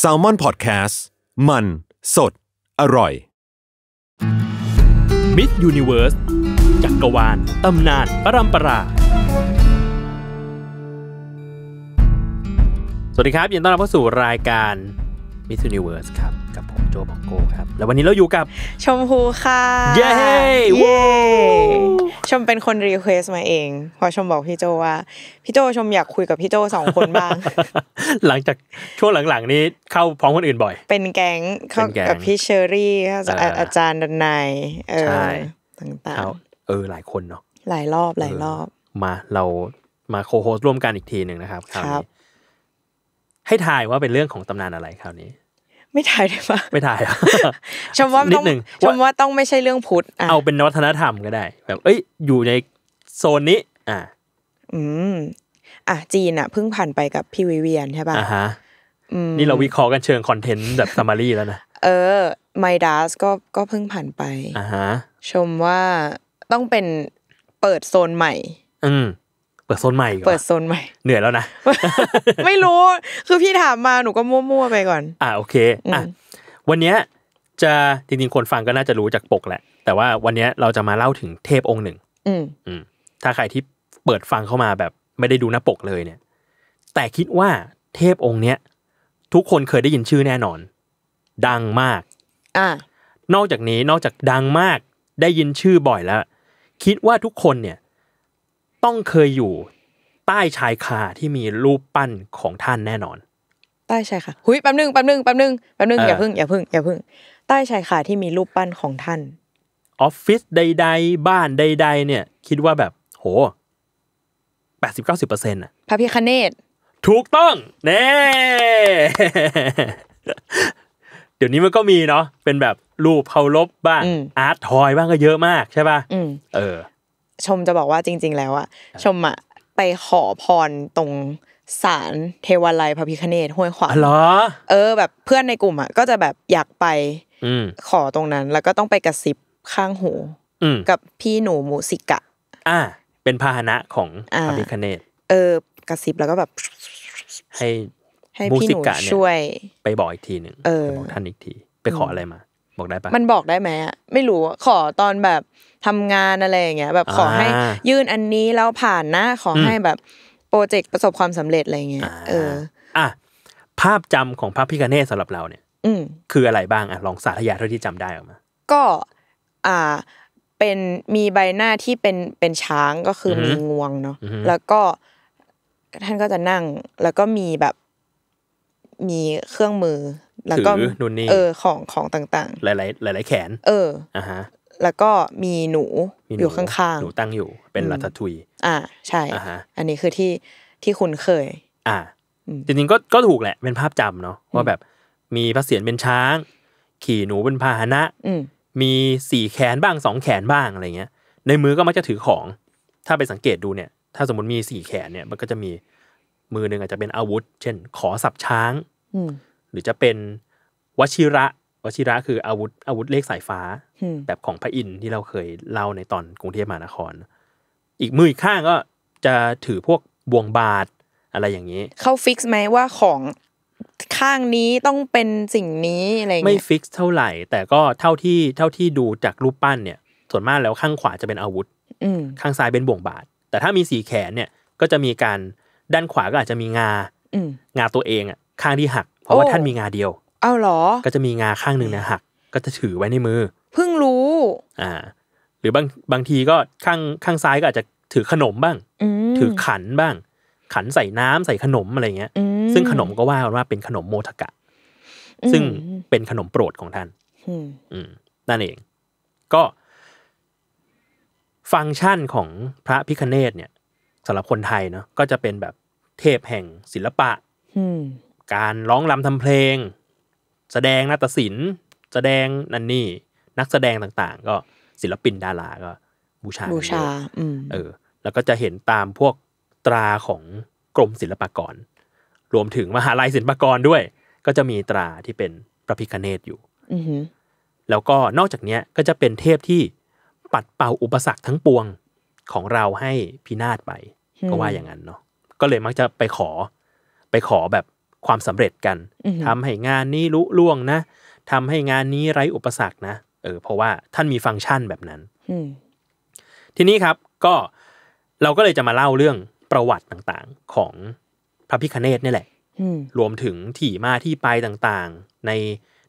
s a l ม o n PODCAST มัน สด อร่อยมิดยูนิเวิร์สจักรวาลตำนาน ประัมปรา สวัสดีครับยินดีต้อนรับเข้าสู่รายการมิดยูนิเวิร์สครับโจบอกโกครับแล้ววันนี้เราอยู่กับ ชมพูค่ะเย้้ชมเป็นคนรีเควสมาเองเพราะชมบอกพี่โจว่าพี่โจชมอยากคุยกับพี่โจสองคนบ้างหลังจากช่วงหลังๆนี้เข้าพร้อมคนอื่นบ่อย เป็นแก๊งเข้ากับพี่เชอรี่อาจารย์ดันานเออต่างๆเออหลายคนเนาะหลายรอบหลายรอบ มาเรามาโคโฮสร่วมกันอีกทีหนึ่งนะครับคราวนี้ให้ทายว่าเป็นเรื่องของตำนานอะไรคราวนี้ไม่ถ่ายได้ปะไม่ถ่ายชมว่าต้องชมว่าต้องไม่ใช่เรื่องพุทธเอาเป็นวัฒนธรรมก็ได้ แบบเอ้ย อยู่ในโซนนี้อ่าอืมอ่ะจีนอ่ะเพิ่งผ่านไปกับพี่วิเวียนใช่ป่ะอ่าฮะนี่เราวิเคราะห์กันเชิงคอนเทนต์แบบซัมมารีแล้วนะเออไมดัสก็ก็เพิ่งผ่านไปอ่าฮะชมว่าต้องเป็นเปิดโซนใหม่ อืมเปิดโซนใหม่เปิดโซนใหม่ เหนื่อยแล้วนะ ไม่รู้ คือพี่ถามมา หนูก็มั่วๆไปก่อน อ่าโอเค อ่ะ วันเนี้ยจะจริงๆ คนฟังก็น่าจะรู้จากปกแหละ แต่ว่าวันนี้เราจะมาเล่าถึงเทพองค์หนึ่ง อืมอืม ถ้าใครที่เปิดฟังเข้ามาแบบไม่ได้ดูหน้าปกเลยเนี่ย แต่คิดว่าเทพองค์เนี้ยทุกคนเคยได้ยินชื่อแน่นอน ดังมาก อ่า นอกจากนี้นอกจากดังมากได้ยินชื่อบ่อยแล้วคิดว่าทุกคนเนี่ยต้องเคยอยู่ ใต้ชายคาที่มีรูปปั้นของท่านแน่นอนใต้ชายคาหุยแป๊บนึงแป๊บนึงแป๊บนึงแป๊บนึงอย่าพึ่งอย่าพึ่งอย่าพึ่งใต้ชายคาที่มีรูปปั้นของท่านออฟฟิศใดๆ บ้านใด ๆ เนี่ย คิดว่าแบบ โหแปดสิบเก้าสิบเปอร์เซ็นต์อ่ะพระพิคเนตถูกต้องเน่เดี๋ยวนี้มันก็มีเนาะเป็นแบบรูปเคารพบ้างอาร์ตทอยบ้างก็เยอะมากใช่ป่ะเออชมจะบอกว่าจริง ๆ แล้วอะชมอะไปขอพรตรงศาลเทวาลัยพระพิคเนตห้วยขวางเหรอเออ แบบเพื่อนในกลุ่มอ่ะก็จะแบบอยากไปขอตรงนั้น แล้วก็ต้องไปกระซิบข้างหูกับพี่หนูมูสิกะ อ่า เป็นพาหนะของพระพิคเนตเออกระซิบแล้วก็แบบให้ให้พี่หนูช่วย ไปบอกอีกทีหนึ่งบอกท่านอีกที ไปขออะไรมา บอกได้ปะมันบอกได้ไหมอ่ะไม่รู้ขอตอนแบบทำงานอะไรอย่างเงี้ยแบบ ขอให้ยื่นอันนี้แล้วผ่านนะขอให้แบบโปรเจกต์ประสบความสำเร็จอะไรเงี้ยเออ อ่ะภาพจำของพระพิคเนสสำหรับเราเนี่ย อืคืออะไรบ้างอ่ะลองสาธยายเท่าที่จำได้ออกมาก็ อ่า เป็นมีใบหน้าที่เป็นเป็นช้างก็คือมีงวงเนาะแล้วก็ ท่านก็จะนั่ง แล้วก็มีแบบ มีเครื่องมือ แล้วก็นนเออ ของของต่าง ๆ หลาย ๆ หลาย ๆแขน เอออ่าฮะแล้วก็มีหนูอยู่ข้าง ๆ หนูตั้งอยู่เป็นลาตาทุย อ่าใช่ อันนี้คือที่ที่คุณเคย อ่าจริงๆก็ก็ถูกแหละเป็นภาพจำเนาะว่าแบบมีพระเศียรเป็นช้าง ขี่หนูเป็นพาหนะมีสี่แขนบ้างสองแขนบ้างอะไรเงี้ย ในมือก็มักจะถือของ ถ้าไปสังเกตดูเนี่ย ถ้าสมมติมีสี่แขนเนี่ยมันก็จะมีมือหนึ่งอาจจะเป็นอาวุธ เช่นขอสับช้างหรือจะเป็นวชิระวชิระคืออาวุธอาวุธเลขสายฟ้า แบบของพระอินทร์ที่เราเคยเล่าในตอนกรุงเทพมหานคร อีกมืออีกข้างก็จะถือพวกบวงบาดอะไรอย่างนี้ เขาฟิกซ์ไหมว่าของข้างนี้ต้องเป็นสิ่งนี้อะไรไม่ฟิกซ์เท่าไหร่ แต่ก็เท่าที่เท่าที่ดูจากรูปปั้นเนี่ย ส่วนมากแล้วข้างขวาจะเป็นอาวุธข้างซ้ายเป็นบ่วงบาดแต่ถ้ามีสีแขนเนี่ยก็จะมีการด้านขวาก็อาจจะมีงางาตัวเองอ่ะข้างที่หัก เพราะว่าท่านมีงาเดียวเอาหรอก็จะมีงาข้างหนึ่งเนี่ยหัก ก็จะถือไว้ในมือ เพิ่งรู้ อ่า หรือบางบางทีก็ข้างข้างซ้ายก็อาจจะถือขนมบ้างถือขันบ้าง ขันใส่น้ำใส่ขนมอะไรเงี้ย ซึ่งขนมก็ว่ากันว่าเป็นขนมโมทกะ ซึ่งเป็นขนมโปรดของท่าน อืมนั่นเอง ก็ ฟังก์ชันของพระพิคเนตเนี่ยสำหรับคนไทยเนาะ ก็จะเป็นแบบเทพแห่งศิลปะการร้องรำทำเพลงแสดงนาฏศิลป์แสดงนันนี่นักแสดงต่างๆ ก็ศิลปินดาราก็บูชาบูชาเออแล้วก็จะเห็นตามพวกตราของกรมศิลปากร รวมถึงมหาลัยศิลปากรด้วย ก็จะมีตราที่เป็นพระพิคเนตอยู่แล้วก็นอกจากนี้ก็จะเป็นเทพที่ปัดเป่าอุปสรรคทั้งปวงของเราให้พินาศไป ก็ว่าอย่างนั้นเนาะก็เลยมักจะไปขอไปขอแบบความสำเร็จกันทำให้งานนี้ลุล่วงนะ ทำให้งานนี้ไร้อุปสรรค นะเออเพราะว่าท่านมีฟังก์ชันแบบนั้นทีนี้ครับก็เราก็เลยจะมาเล่าเรื่องประวัติต่างๆ ของพระพิคเนตนี่แหละรวมถึงที่มาที่ไปต่าง ๆ ใน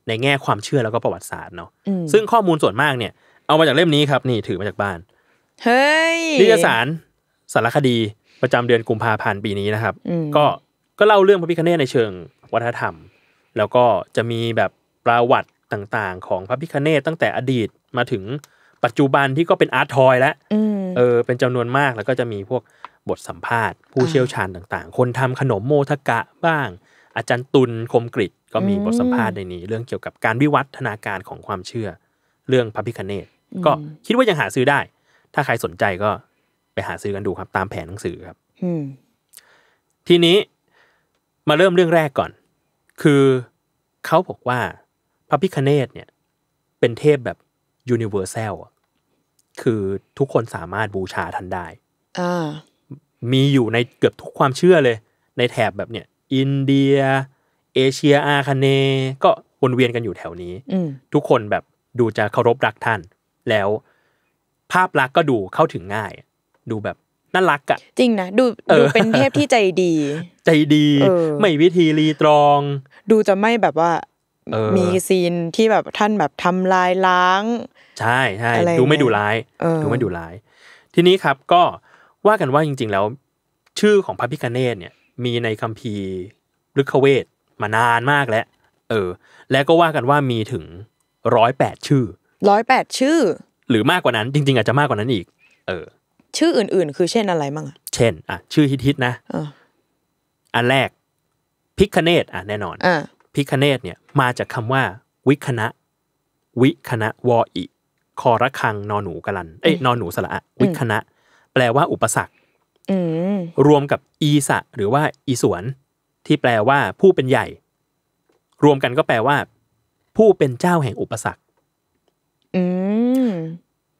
ในแง่ความเชื่อแล้วก็ประวัติศาสตร์เนาะซึ่งข้อมูลส่วนมากเนี่ย เอามาจากเล่มนี้ครับ นี่ถือมาจากบ้านเฮ้ยนิตยสารสารคดีประจำเดือนกุมภาพันธ์ปีนี้นะครับก็ก็เล่าเรื่องพระพิคเนตในเชิงวัฒนธรรม แล้วก็จะมีแบบประวัติต่างๆ ของพระพิคเนตตั้งแต่อดีตมาถึงปัจจุบันที่ก็เป็นอาร์ตทอย แล้วเออเป็นจำนวนมากแล้วก็จะมีพวกบทสัมภาษณ์ ผู้เชี่ยวชาญต่าง ๆ คนทำขนมโมทกะบ้าง อาจารย์ตุลคมกริชก็มีบทสัมภาษณ์ในนี้ เรื่องเกี่ยวกับการวิวัฒนาการของความเชื่อ เรื่องพระพิคเนตก็คิดว่ายังหาซื้อได้ ถ้าใครสนใจก็ไปหาซื้อกันดูครับตามแผนหนังสือครับทีนี้มาเริ่มเรื่องแรกก่อน คือเขาบอกว่า พระพิคเนตเนี่ย เป็นเทพแบบยูนิเวอร์แซลคือทุกคนสามารถบูชาท่านได้ มีอยู่ในเกือบทุกความเชื่อเลย ในแถบแบบเนี่ยอินเดีย เอเชียอาคาเน ก็วนเวียนกันอยู่แถวนี้ทุกคนแบบดูจะเคารพรักท่าน แล้วภาพลักษณ์ก็ดูเข้าถึงง่าย ดูแบบน่ารักอะจริงนะดูดูเป็นเทพที่ใจดี ใจดี ไม่วิธีรีตรองดูจะไม่แบบว่ามีซีนที่แบบท่านแบบทำลายล้าง ใช่ใช่ดูไม่ดูร้ายดูไม่ดูร้าย ทีนี้ครับก็ว่ากันว่าจริง ๆ แล้ว ชื่อของพระพิคเนตเนี่ย มีในคัมภีร์ลึกขเวทมานานมากแล้วเออและก็ว่ากันว่ามีถึงร้อยแปดชื่อร้อยแปดชื่อ หรือมากกว่านั้น จริง ๆ อาจจะมากกว่านั้นอีกเออชื่ออื่นๆ คือเช่นอะไรบ้างเช่น อ่ะ ชื่อฮิตๆนะอันแรก พิคเนตอ่ะ แน่นอนอพิคเนตเนี่ย มาจากคำว่า วิคณะวิคณะวออิคอระคังนอหนูกลันเอ้ยนอหนูสละวิคณะแปลว่า อุปสรรครวมกับ อีสะหรือว่า อีสวนที่แปลว่า ผู้เป็นใหญ่ รวมกันก็แปลว่า ผู้เป็นเจ้าแห่งอุปสรรค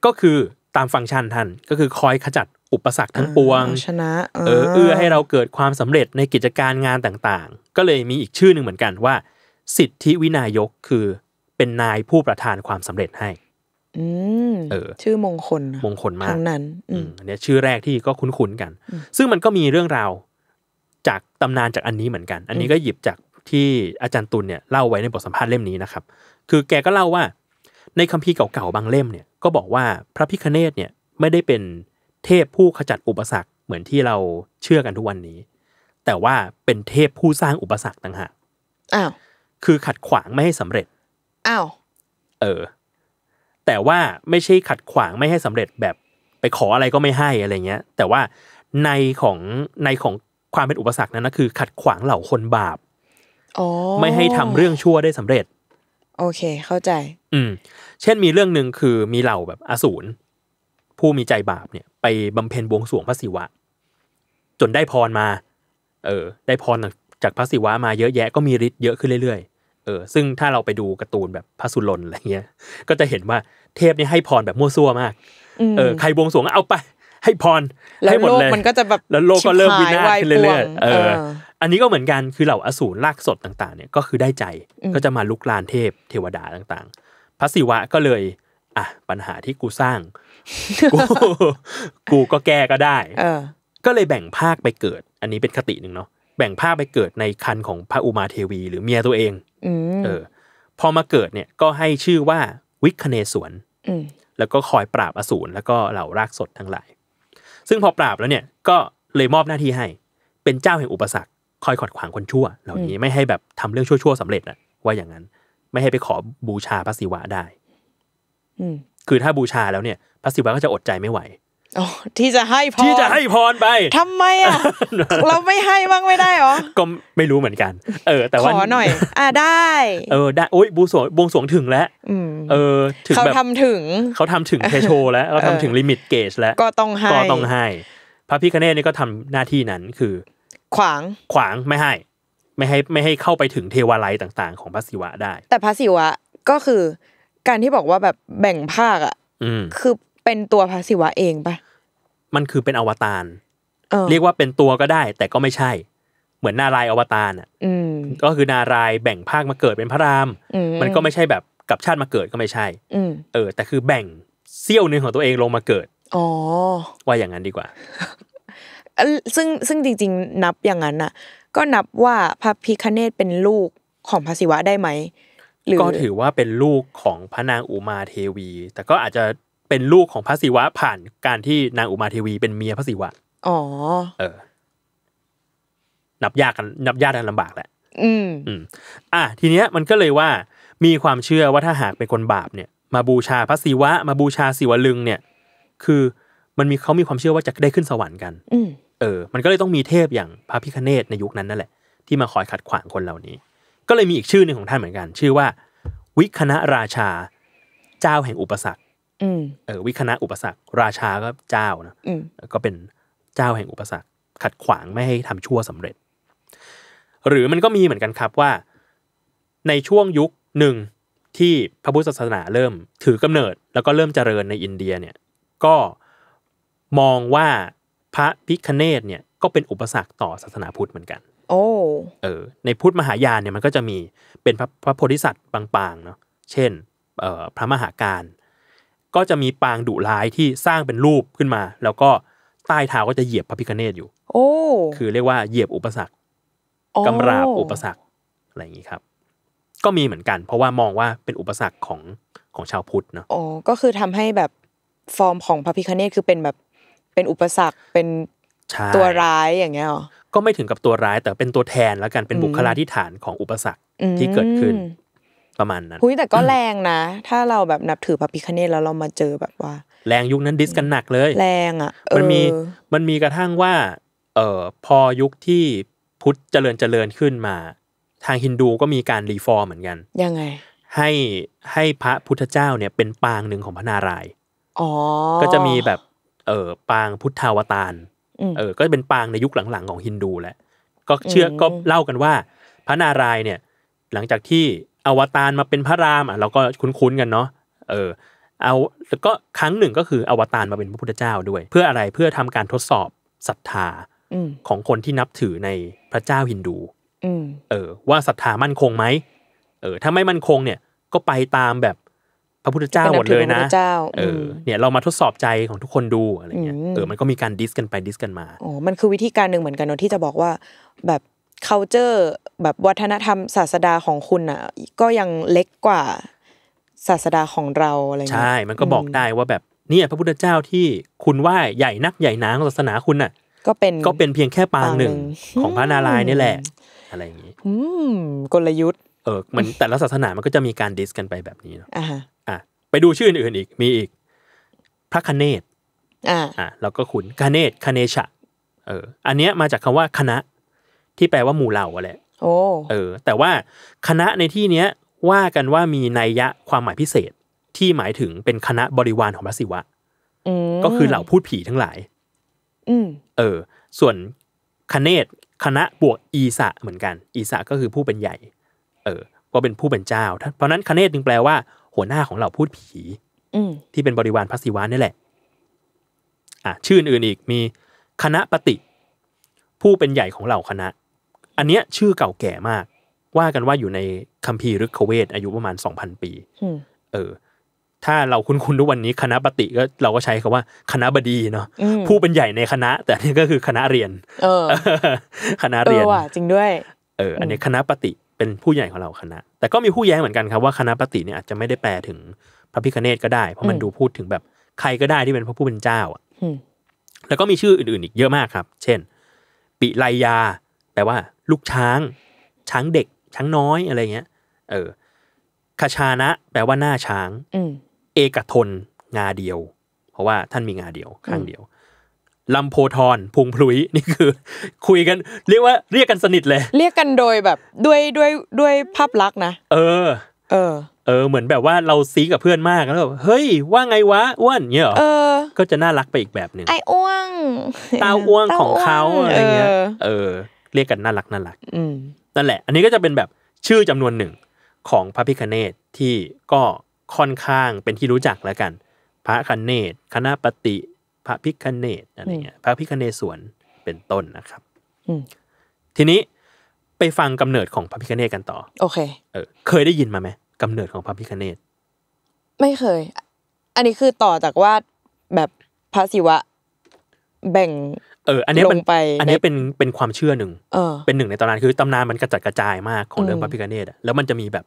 ก็คือตามฟังก์ชันท่าน ก็คือคอยขจัดอุปสรรคทั้งปวง ชนะ เออเอื้อให้เราเกิดความสำเร็จในกิจการงานต่าง ๆ ก็เลยมีอีกชื่อหนึ่งเหมือนกันว่า สิทธิวินายกคือเป็นนายผู้ประทานความสำเร็จให้อเออ ชื่อมงคลมงคลมากทั้งนั้นอืมอันนี้ชื่อแรกที่ก็คุ้นๆ กัน ซึ่งมันก็มีเรื่องราวจากตำนานจากอันนี้เหมือนกัน อันนี้ก็หยิบจากที่อาจารย์ตุลเนี่ยเล่าไว้ในบทสัมภาษณ์เล่มนี้นะครับ คือแกก็เล่าว่าในคัมภีร์เก่าๆ บางเล่มเนี่ยก็บอกว่าพระพิคเนตเนี่ยไม่ได้เป็นเทพผู้ขจัดอุปสรรคเหมือนที่เราเชื่อกันทุกวันนี้ แต่ว่าเป็นเทพผู้สร้างอุปสรรคต่างหากอ้าวคือขัดขวาง ไม่ให้สำเร็จอ้าวเออแต่ว่าไม่ใช่ขัดขวางไม่ให้สำเร็จแบบไปขออะไรก็ไม่ให้อะไรเงี้ยแต่ว่าในของในของความเป็นอุปสรรคนั้นนะคือ ขัดขวางเหล่าคนบาปไม่ให้ทำเรื่องชั่วได้สำเร็จโอเค เข้าใจ อืม เช่นมีเรื่องหนึ่งคือมีเหล่าแบบอสูรผู้มีใจบาปเนี่ย ไปบำเพ็ญบวงสรวงพระศิวะ จนได้พรมา เออ ได้พรจากพระศิวะมาเยอะแยะก็มีฤทธิ์เยอะขึ้นเรื่อยๆเออ ซึ่งถ้าเราไปดูการ์ตูนแบบพระสุรนอะไรเงี้ย ก็จะเห็นว่าเทพนี่ให้พรแบบมั่วซั่วมาก เออ ใครบวงสรวงเอาไป ให้พรให้หมดเลยมันก็จะแบบแล้วโลกก็เริ่มวินาศขึ้นเรื่อยๆเอออันนี้ก็เหมือนกัน คือเหล่าอสูรลากสดต่าง ๆเนี่ย ก็คือได้ใจ ก็จะมาลุกลานเทพเทวดาต่างๆ พระศิวะก็เลย อ่ะ ปัญหาที่กูสร้าง กูก็แก้ก็ได้ ก็เลยแบ่งภาคไปเกิด อันนี้เป็นคติหนึ่งเนาะ แบ่งภาคไปเกิดในคันของพระอุมาเทวี หรือเมียตัวเองเออ พอมาเกิดเนี่ยก็ให้ชื่อว่าวิคเนสวน แล้วก็คอยปราบอสูรแล้วก็เหล่ารากสดทั้งหลาย ซึ่งพอปราบแล้วเนี่ยก็เลยมอบหน้าที่ให้ เป็นเจ้าแห่งอุปสรรคคอยขัดขวางคนชั่วเหล่านี้ไม่ให้แบบทำเรื่องชั่วๆสำเร็จอะว่าอย่างนั้น ไม่ให้ไปขอบูชาพระศิวะได้คือถ้าบูชาแล้วเนี่ยพระศิวะก็จะอดใจไม่ไหวที่จะให้พรที่จะให้พรไป ทำไมอ่ะเราไม่ให้บ้างไม่ได้หรอก็ไม่รู้เหมือนกัน เออ แต่ว่าขอหน่อย อ่าได้ เออได้โอ้ยบูสวงบวงสวงถึงแล้วเออถึงแบบเขาทำถึง เขาทำถึงเทโช แล้วเขาทำถึงลิมิตเกจแล้วก็ต้องให้ก็ต้องให้ พระพิคเนตนี่ก็ทำหน้าที่นั้นคือขวางขวางไม่ให้ ไม่ให้ไม่ให้เข้าไปถึงเทวาลัยต่าง ๆ ของพระศิวะได้ แต่พระศิวะก็คือการที่บอกว่าแบบแบ่งภาคอ่ะคือเป็นตัวพระศิวะเองปะมันคือเป็นอวตารเรียกว่าเป็นตัวก็ได้ แต่ก็ไม่ใช่ เหมือนนารายอวตารอ่ะก็คือนารายแบ่งภาคมาเกิดเป็นพระรามมันก็ไม่ใช่แบบกับชาติมาเกิดก็ไม่ใช่เออ แต่คือแบ่งเซี่ยวหนึ่งของตัวเองลงมาเกิด อ๋อว่าอย่างนั้นดีกว่าซึ่งซึ่งจริงๆ นับอย่างนั้นอ่ะ ก็นับว่าพระพิคเนตเป็นลูกของพระศิวะได้ไหมก็ถือว่าเป็นลูกของพระนางอุมาเทวี แต่ก็อาจจะเป็นลูกของพระศิวะผ่านการที่นางอุมาเทวีเป็นเมียพระศิวะ อ๋อ เออ นับยากกันนับยากกันลำบากแหละ อืม อืม อ่ะทีเนี้ยมันก็เลยว่า มีความเชื่อว่าถ้าหากเป็นคนบาปเนี่ยมาบูชาพระศิวะ มาบูชาศิวลึงเนี่ย คือมันมีเขามีความเชื่อว่าจะได้ขึ้นสวรรค์กัน อืเออ มันก็เลยต้องมีเทพอย่างพระพิคเนตในยุคนั้นนั่นแหละ ที่มาคอยขัดขวางคนเหล่านี้ ก็เลยมีอีกชื่อหนึ่งของท่านเหมือนกัน ชื่อว่า วิคณะราชาเจ้าแห่งอุปสรรคเออ วิคณะอุปสรรคราชาก็เจ้านะก็เป็นเจ้าแห่งอุปสรรค ขัดขวางไม่ให้ทำชั่วสำเร็จ หรือมันก็มีเหมือนกันครับว่า ในช่วงยุคหนึ่งที่พระพุทธศาสนาเริ่มถือกำเนิด แล้วก็เริ่มเจริญในอินเดียเนี่ย ก็มองว่าพระพิคเนตเนี่ยก็เป็นอุปสรรคต่อศาสนาพุทธเหมือนกัน โอ้เออ ในพุทธ มหายานเนี่ยมันก็จะมีเป็นพระพระโพธิสัตว์ปาง ๆเนาะ เช่นเอ่อพระมหาการ ก็จะมีปางดุร้ายที่สร้างเป็นรูปขึ้นมา แล้วก็ใต้เท้าก็จะเหยียบพระพิคเนตอยู่ โอ้ คือเรียกว่าเหยียบอุปสรรคกำราบ อุปสรรคอะไรอย่างนี้ครับ ก็มีเหมือนกัน เพราะว่ามองว่าเป็นอุปสรรคของของชาวพุทธเนาะ อ๋อ ก็คือทำให้แบบฟอร์มของพระพิคเนตคือเป็นแบบเป็นอุปสรรคเป็นตัวร้ายอย่างเงี้ยหรอ ก็ไม่ถึงกับตัวร้าย แต่เป็นตัวแทนแล้วกันเป็นบุคลาธิฐานของอุปสรรคที่เกิดขึ้นประมาณนั้นหุยแต่ก็แรงนะ ถ้าเราแบบนับถือพระพิคเนตแล้วเรามาเจอแบบว่า แรงยุคนั้นดิสกันหนักเลย แรงอ่ะ มันมีมันมีกระทั่งว่าเอ่อพอยุคที่พุทธเจริญเจริญขึ้นมา ทางฮินดูก็มีการรีฟอร์มเหมือนกันยังไง ให้ให้พระพุทธเจ้าเนี่ยเป็นปางหนึ่งของพระนารายณ์ก็จะมีแบบเออปางพุทธาวตารเออก็เป็นปางในยุคหลัง ๆ ของฮินดูแหละก็เชื่อก็เล่ากันว่าพระนารายเนี่ยหลังจากที่อวตารมาเป็นพระรามอ่ะ เราก็คุ้นๆกันเนาะเออเอาแล้วก็ครั้งหนึ่งก็คืออวตารมาเป็นพระพุทธเจ้าด้วย เพื่ออะไรเพื่อทำการทดสอบศรัทธาของคนที่นับถือในพระเจ้าฮินดูเออว่าศรัทธามั่นคงไหมเออถ้าไม่มั่นคงเนี่ยก็ไปตามแบบพระพุทธเจ้าหมดเลยนะ เออ เนี่ยเรามาทดสอบใจของทุกคนดูอะไรเงี้ย เออมันก็มีการดิสกันไปดิสกันมาอ๋อมันคือวิธีการหนึ่งเหมือนกันเนาะที่จะบอกว่าแบบ c u เจอร์แบบวัฒนธรรมศาสดาของคุณอ่ะก็ยังเล็กกว่าศาสดาของเราอะไรเงี้ย ใช่ มันก็บอกได้ว่าแบบเนี่ยพระพุทธเจ้าที่คุณไหว้ใหญ่นักใหญ่นางศาสนาคุณน่ะ ก็เป็นก็เป็นเพียงแค่ปางหนึ่งของพระนารายณ์นี่แหละอะไรอย่างนี้กลยุทธ์ เออ มันแต่ละศาสนามันก็จะมีการดิสกันไปแบบนี้เนาะไปดูชื่ออื่นอีก มีอีก พระคเนศอ่าอ่าแล้วก็ขุนคเนศคเนชะ เออ อันเนี้ยมาจากคำว่า คณะ ที่แปลว่าหมู่เหล่าอะแหละโอ้เออ แต่ว่าคณะในที่เนี้ย ว่ากันว่ามีนัยยะความหมายพิเศษ ที่หมายถึงเป็นคณะบริวารของพระศิวะก็คือเหล่าพูดผีทั้งหลายเออ ส่วนคเนศคณะบวกอีสะเหมือนกัน อีสะก็คือผู้เป็นใหญ่ เออ ก็เป็นผู้เป็นเจ้า เพราะนั้นคเนศจึงแปลว่าหัวหน้าของเหล่าพูดผีที่เป็นบริวารพระศิวะนี่แหละ อ่ะชื่ออื่นอีกมีคณะปฏิผู้เป็นใหญ่ของเหล่าคณะ อันเนี้ยชื่อเก่าแก่มาก ว่ากันว่าอยู่ในคัมภีร์ฤกขเวทอายุประมาณสองพันปีเออ ถ้าเราคุ้นๆทุกวันนี้คณะปฏิก็เราก็ใช้คาว่า คณะบดีเนาะผู้เป็นใหญ่ในคณะ แต่นี่ก็คือคณะเรียน เออ คณะเรียนจริงด้วย เออ อันนี้คณะปฏิเป็นผู้ใหญ่ของเราคณะ แต่ก็มีผู้แย้งเหมือนกันครับว่าคณะปฏิเนี่ยอาจจะไม่ได้แปลถึงพระพิคเนตก็ได้เพราะมันดูพูดถึงแบบใครก็ได้ที่เป็นพระผู้เป็นเจ้า อ่ะแล้วก็มีชื่ออื่นๆอีกเยอะมากครับ เช่น ปิไลยาแปลว่าลูกช้าง ช้างเด็ก ช้างน้อยอะไรเงี้ย เออคชานะแปลว่าหน้าช้างเอกทน งาเดียว เพราะว่าท่านมีงาเดียว ข้างเดียวลำโพธรพุงพลุยนี่คือ คุยกันเรียกว่าเรียกกันสนิทเลย เรียกกันโดยแบบด้วยด้วยด้วยภาพลักษณ์นะเออเออ เออ เหมือนแบบว่าเราซีกับเพื่อนมากแล้วเฮ้ย ว่าไงวะอ้วนเนี่ยเออ ก็จะน่ารักไปอีกแบบหนึ่งไออ้วงตาอ้วงของเขาอะไรเงี้ยเออ เรียกกันน่ารักน่ารักนั่นแหละ อันนี้ก็จะเป็นแบบชื่อจำนวนหนึ่งของพระพิคเนตที่ก็ค่อนข้างเป็นที่รู้จักแล้วกัน พระคเนตคณะปฏิพระพิคเนตอะไรเงี้ยพระพิคเนสวนเป็นต้นนะครับทีนี้ไปฟังกำเนิดของพระพิคเนตกันต่อ โอเคเออเคยได้ยินมาไหมกำเนิดของพระพิคเนตไม่เคย อันนี้คือต่อจากว่าแบบพระศิวะ แบ่ง เออ อันนี้มันไปอันนี้เป็นเป็นความเชื่อหนึ่งเป็นหนึ่งในตำนานคือตำนานมันกระจัดกระจายมากของเรื่องพระพิคเนตแล้วมันจะมีแบบ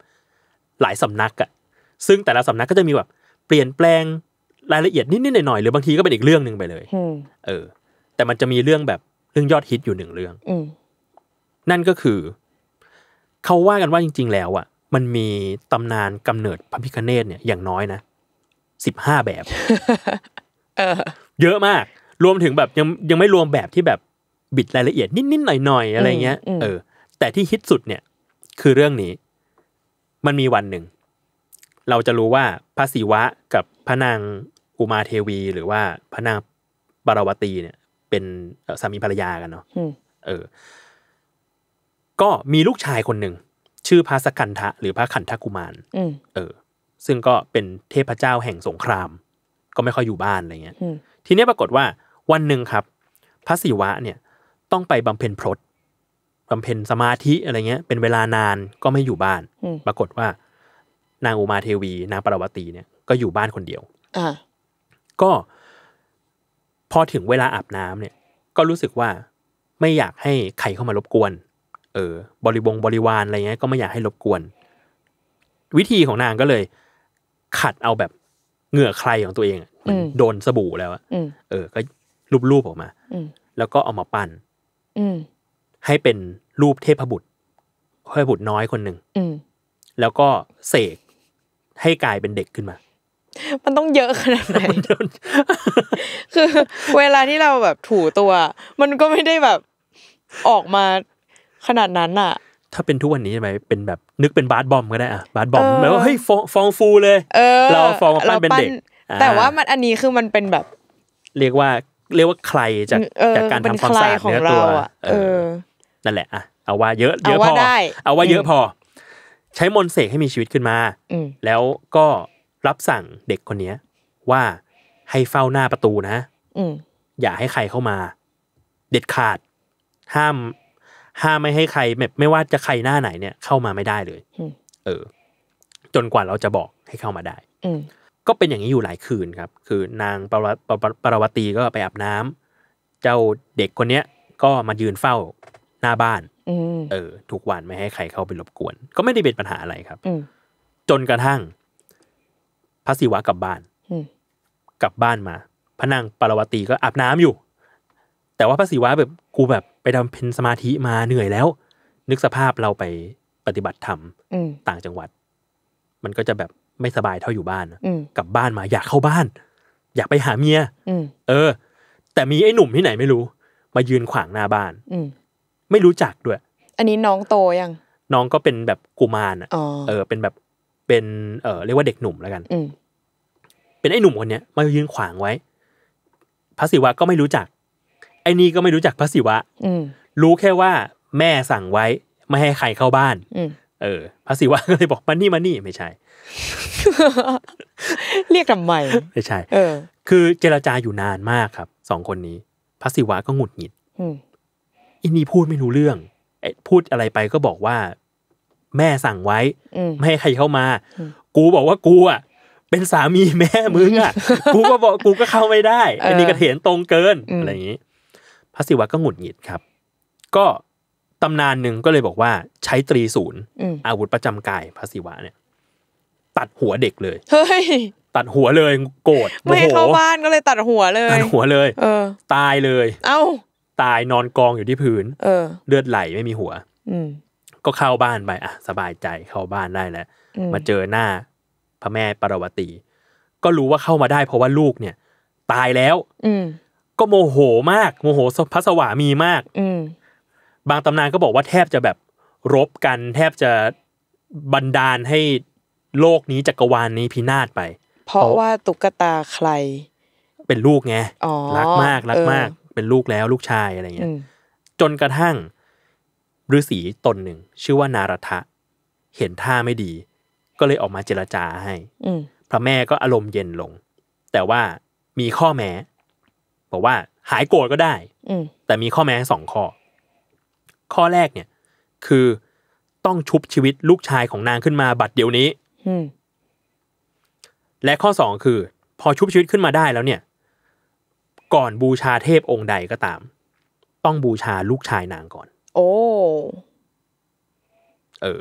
หลายสำนักอะซึ่งแต่ละสำนักก็จะมีแบบ เปลี่ยนแปลงรายละเอียดนิด ๆ หน่อย ๆ หรือบางทีก็เป็นอีกเรื่องหนึ่งไปเลยเออ แต่มันจะมีเรื่องแบบเรื่องยอดฮิตอยู่หนึ่งเรื่องนั่นก็คือ เขาว่ากันว่าจริง ๆ แล้วอ่ะ มันมีตำนานกำเนิดพระพิคเนตเนี่ยอย่างน้อยนะสิบห้าแบบเยอะมาก รวมถึงแบบยังยังไม่รวมแบบที่แบบบิดรายละเอียดนิด ๆ หน่อย ๆ อะไรเงี้ย เออ แต่ที่ฮิตสุดเนี่ย คือเรื่องนี้ มันมีวันหนึ่งเราจะรู้ว่าพระศิวะกับพระนางอุมาเทวี หรือว่าพระนางบารวตีเนี่ย เป็นสามีภรรยากันเนาะเออ ก็มีลูกชายคนหนึ่ง ชื่อพระสกันทะ หรือพระขันทกุมารเออ ซึ่งก็เป็นเทพเจ้าแห่งสงคราม ก็ไม่ค่อยอยู่บ้านอะไรเงี้ยทีนี้ปรากฏว่าวันหนึ่งครับ พระศิวะ เนี่ย ต้องไปบำเพ็ญพรตบำเพ็ญสมาธิอะไรเงี้ยเป็นเวลานานก็ไม่อยู่บ้าน ปรากฏว่า นางอุมาเทวีนางปรวตีเนี่ยก็อยู่บ้านคนเดียว อก็พอถึงเวลาอาบน้ำเนี่ย ก็รู้สึกว่าไม่อยากให้ใครเข้ามารบกวน เออ บริบงบริวารอะไรเงี้ย ก็ไม่อยากให้รบกวน วิธีของนางก็เลย ขัดเอาแบบเหงื่อใครของตัวเองมันโดนสบู่แล้วเออก็รูปูปออกมาแล้วก็เอามาปั้นให้เป็นรูปเทพบุตรเทพบุตรน้อยคนหนึ่งแล้วก็เสกให้กลายเป็นเด็กขึ้นมามันต้องเยอะขนาดไหนคือเวลาที่เราแบบถูตัว มันก็ไม่ได้แบบออกมาขนาดนั้นอะถ้าเป็นทุกวันนี้ใช่ไหม เป็นแบบนึกเป็นบาสบอมก็ได้อะบาสบอมแปลว่าเฮ้ยฟองฟองฟูเลยเราฟองมานเป็นเด็กแต่ว่ามันอันนี้คือมันเป็นแบบ เรียกว่าเรียกว่าใครจากจากการทำความสะอาดเนื้อตัวเออ นั่นแหละอะเอาว่าเยอะเยอะพอ เอาว่าเยอะพอ ใช้มนเสกให้มีชีวิตขึ้นมาแล้วก็รับสั่งเด็กคนเนี้ย ว่าให้เฝ้าหน้าประตูนะอย่าให้ใครเข้ามา เด็ดขาด ห้าม ห้ามไม่ให้ใครแบบไม่ว่าจะใครหน้าไหนเนี่ยเข้ามาไม่ได้เลยเออ จนกว่าเราจะบอกให้เข้ามาได้ก็เป็นอย่างนี้อยู่หลายคืนครับ คือนางปรปรวตีก็ไปอาบน้ำ เจ้าเด็กคนเนี้ยก็มายืนเฝ้าหน้าบ้านเออทุกวันไม่ให้ใครเข้าไปรบกวน ก็ไม่ได้เป็นปัญหาอะไรครับจนกระทั่งพระศิวะกลับบ้านกลับบ้านมาพระนางปารวตีก็อาบน้ำอยู่ แต่ว่าพระศิวะแบบกูแบบไปทำเพนสมาธิมาเหนื่อยแล้ว นึกสภาพเราไปปฏิบัติธรรมต่างจังหวัด มันก็จะแบบไม่สบายเท่าอยู่บ้านกลับบ้านมา อยากเข้าบ้าน อยากไปหาเมียเออ แต่มีไอ้หนุ่มที่ไหนไม่รู้ มายืนขวางหน้าบ้านไม่รู้จักด้วย อันนี้น้องโตยัง น้องก็เป็นแบบกุมารอ่ะเออ เป็นแบบเป็น เออเรียกว่าเด็กหนุ่มแล้วกัน เป็นไอ้หนุ่มคนเนี้ยมายืนขวางไว้พระศิวะก็ไม่รู้จักไอ้นี่ก็ไม่รู้จักพระศิวะรู้แค่ว่าแม่สั่งไว้ไม่ให้ใครเข้าบ้านเออพระศิวะก็เลยบอกมานี่มานี่ ไม่ใช่ เรียกทำไมไม่ใช่ เออ คือเจรจาอยู่นานมากครับสองคนนี้พระศิวะก็หงุดหงิดอินนี่พูดไม่รู้เรื่องพูดอะไรไปก็บอกว่าแม่สั่งไว้ ไม่ให้ใครเข้ามา กูบอกว่ากูอ่ะเป็นสามีแม่มึงอ่ะกูก็บอกกูก็เข้าไม่ได้อันนี้ก็เถียนตรงเกินอะไรอย่างนี้พระศิวะก็หงุดหงิดครับ ก็ตำนานหนึ่งก็เลยบอกว่าใช้ตรีศูนย์อาวุธประจำกายพระศิวะเนี่ยตัดหัวเด็กเลยเฮ้ยตัดหัวเลย โกรธไม่เข้าบ้านก็เลยตัดหัวเลยตัดหัวเลย เออ ตายเลย เอ้า ตายนอนกองอยู่ที่พื้นเออ เลือดไหลไม่มีหัว อืก็เข้าบ้านไป อ่ะ สบายใจเข้าบ้านได้แล้วมาเจอหน้าพระแม่ปรวตีก็รู้ว่าเข้ามาได้ เพราะว่าลูกเนี่ย ตายแล้ว อืก็โมโหมาก โมโหพระสวามีมาก อืบางตำนานก็บอกว่าแทบจะแบบรบกันแทบจะบันดาลให้โลกนี้จักรวาลนี้พินาศไป เพราะว่าตุ๊กตาใครเป็นลูกไงรักมากรักมาก เป็นลูกแล้วลูกชายอะไรเงี้ยจนกระทั่งฤาษีตนหนึ่ง ชื่อว่านารทะ เห็นท่าไม่ดี ก็เลยออกมาเจรจาให้พระแม่ก็อารมณ์เย็นลง แต่ว่ามีข้อแม้บอกว่า หายโกรธก็ได้แต่มีข้อแม้สองข้อ ข้อแรกเนี่ย คือต้องชุบชีวิตลูกชายของนางขึ้นมาบัดเดี๋ยวนี้และข้อสองคือ พอชุบชีวิตขึ้นมาได้แล้วเนี่ย ก่อนบูชาเทพองค์ใดก็ตาม ต้องบูชาลูกชายนางก่อนโอ้ เออ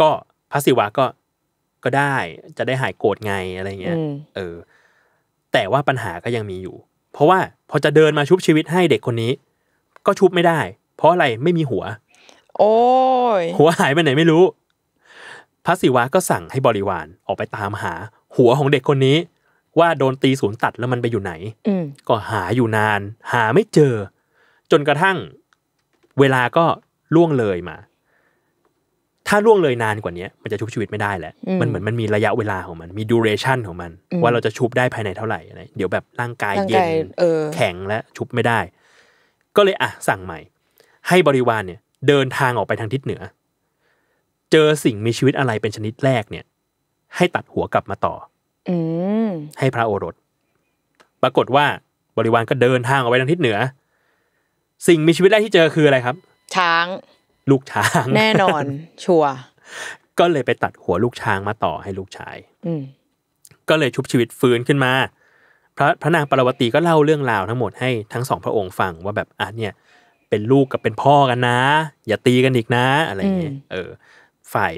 ก็ พระศิวะก็ก็ได้ จะได้หายโกรธไงอะไรเงี้ย เออ แต่ว่าปัญหาก็ยังมีอยู่ เพราะว่าพอจะเดินมาชุบชีวิตให้เด็กคนนี้ ก็ชุบไม่ได้ เพราะอะไรไม่มีหัว โอ้ย หัวหายไปไหนไม่รู้ พระศิวะก็สั่งให้บริวารออกไปตามหา หัวของเด็กคนนี้ ว่าโดนตีศูนย์ตัดแล้วมันไปอยู่ไหน ก็หาอยู่นาน หาไม่เจอ จนกระทั่งเวลาก็ล่วงเลยมา ถ้าล่วงเลยนานกว่านี้มันจะชุบชีวิตไม่ได้แหละ มันเหมือนมันมีระยะเวลาของมัน มีดูเรชันของมัน ว่าเราจะชุบได้ภายในเท่าไหร่ะเดี๋ยวแบบร่างกายเย็น แข็งและชุบไม่ได้ ก็เลย อ่ะสั่งใหม่ ให้บริวารเนี่ย เดินทางออกไปทางทิศเหนือ เจอสิ่งมีชีวิตอะไรเป็นชนิดแรกเนี่ย ให้ตัดหัวกลับมาต่อ อืให้พระโอรสปรากฏว่าบริวารก็เดินทางออกไปทางทิศเหนือสิ่งมีชีวิตแรกที่เจอคืออะไรครับ ช้างลูกช้างแน่นอนชัวก็เลยไปตัดหัวลูกช้างมาต่อให้ลูกชายก็เลยชุบชีวิตฟื้นขึ้นมาพระพระนางปรวตีก็เล่าเรื่องราวทั้งหมดให้ทั้งสองพระองค์ฟังว่าแบบอ่ะเนี่ยเป็นลูกกับเป็นพ่อกันนะ อย่าตีกันอีกนะ อะไรเงี้ยเออฝ่าย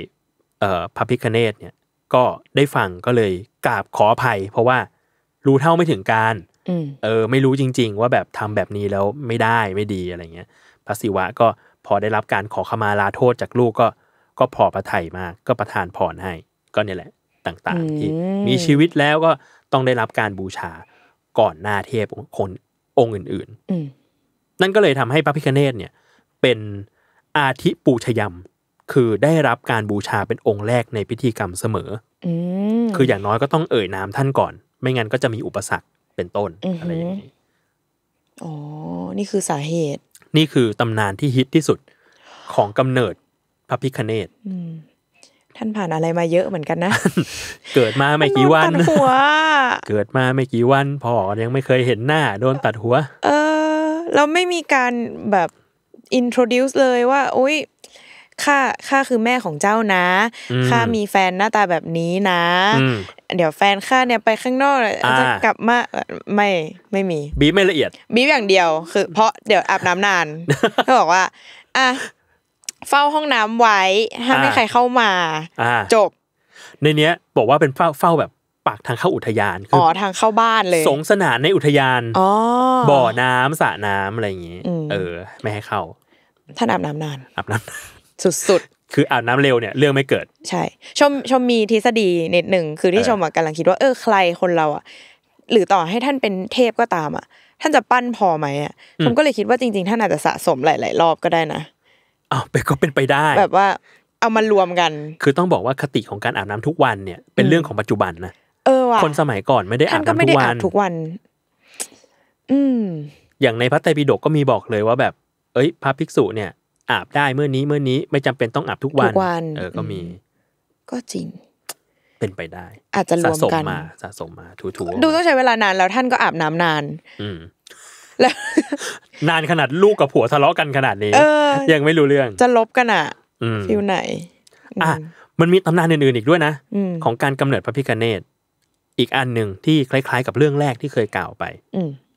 เอ่อพระพิคเนตเนี่ยก็ได้ฟังก็เลยกราบขออภัย เพราะว่ารู้เท่าไม่ถึงการเออไม่รู้จริง ๆ ว่าแบบทำแบบนี้แล้วไม่ได้ไม่ดีอะไรเงี้ยพระศิวะก็พอได้รับการขอขมาลาโทษจากลูกก็ก็พอประทัยมากก็ประทานพรให้ ก็เนี่ยแหละต่างๆที่มีชีวิตแล้วก็ต้องได้รับการบูชาก่อนหน้าเทพคนองค์อื่นๆนั่นก็เลยทำให้พระพิคเนตเนี่ยเป็นอาทิปูชยมคือได้รับการบูชาเป็นองค์แรกในพิธีกรรมเสมออคืออย่างน้อยก็ต้องเอ่ยนามท่านก่อน ไม่งั้นก็จะมีอุปสรรคเป็นต้น อะไรอย่างนี้ อ๋อ นี่คือสาเหตุ นี่คือตำนานที่ฮิตที่สุดของกำเนิดพระพิคเนตท่านผ่านอะไรมาเยอะเหมือนกันนะ เกิดมาไม่กี่วัน เกิดมาไม่กี่วันพอยังไม่เคยเห็นหน้า โดนตัดหัว เออ เราไม่มีการแบบ introduce เลยว่า อุ้ยข้าข้าคือแม่ของเจ้านะข้ามีแฟนหน้าตาแบบนี้นะ เดี๋ยวแฟนข้าเนี่ยไปข้างนอกจะกลับมาไม่ไม่มีบีไม่ละเอียดบีอย่างเดียว คือเพราะเดี๋ยวอาบน้ำนานเขาบอกว่า อ่ะเฝ้าห้องน้ำไว้ห้ามให้ใครเข้ามาจบ ในเนี้ยบอกว่าเป็นเฝ้าเฝ้าแบบปากทางเข้าอุทยานอ๋อทางเข้าบ้านเลย สงสนานในอุทยานอ๋อบ่อน้ำสระน้ำอะไรอย่างงี้เออไม่ให้เข้าท่านอาบน้ำนานอาบน้ำสุดๆ คืออาบน้ำเร็วเนี่ย เรื่องไม่เกิด ใช่ ชม ชมมีทฤษฎีนิดหนึ่ง คือที่ชมกำลังคิดว่า เออใครคนเราอ่ะ หรือต่อให้ท่านเป็นเทพก็ตามอ่ะ ท่านจะปั้นพอไหมอ่ะ ชมก็เลยคิดว่าจริงๆ ท่านอาจจะสะสมหลายๆรอบก็ได้นะอ้าวไปก็เป็นไปได้ แบบว่า เอามารวมกัน คือต้องบอกว่าคติของการอาบน้ำทุกวันเนี่ย เป็นเรื่องของปัจจุบันนะเออว่ะคนสมัยก่อนไม่ได้อาบน้ำทุกวันทุกวัน อืมอย่างในพระไตรปิฎกก็มีบอกเลยว่าแบบ เอ้ยพระภิกษุเนี่ยอาบได้เมื่อนี้เมื่อนี้ไม่จำเป็นต้องอาบทุกวันวนเออก็มี ก็จริง เป็นไปได้อาจจะรวมกันมาสะสมมาถูๆดูต้องใช้เวลานาน แล้วท่านก็อาบน้ำนาน อืแล้วนานขนาดลูกกับผัวทะเลาะกันขนาดนี้ยังไม่รู้เรื่อง จะลบกันอ่ะฟิลไหน อ่ะมันมีตำนานอื่นๆอีกด้วยนะของการกำเนิดพระพิคเนตอีกอันหนึ่งที่คล้าย ๆ กับเรื่องแรกที่เคยกล่าวไป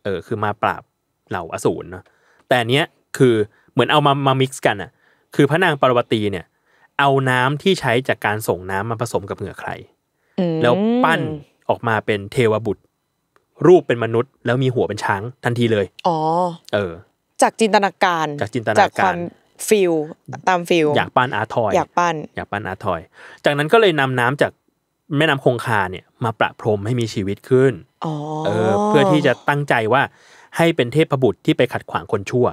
เออ คือมาปราบเหล่าอสูรเนาะแต่เนี้ยคือมือนเอามามามิกซ์กันอ่ะ คือพระนางปารวตีเนี่ย เอาน้ำที่ใช้จากการส่งน้ำมาผสมกับเหงื่อใครแล้วปั้นออกมาเป็นเทวบุตร รูปเป็นมนุษย์ แล้วมีหัวเป็นช้างทันทีเลยอ๋อเออ จากจินตนาการ จากจินตนาการฟิลตามฟิลอยากปั้นอาทอยอยากปั้นอยากปั้นอาทอย จากนั้นก็เลยนำน้ำจากแม่น้ำคงคาเนี่ยมาประพรมให้มีชีวิตขึ้นเออเพื่อที่จะตั้งใจว่าให้เป็นเทพบุตรที่ไปขัดขวางคนชั่ว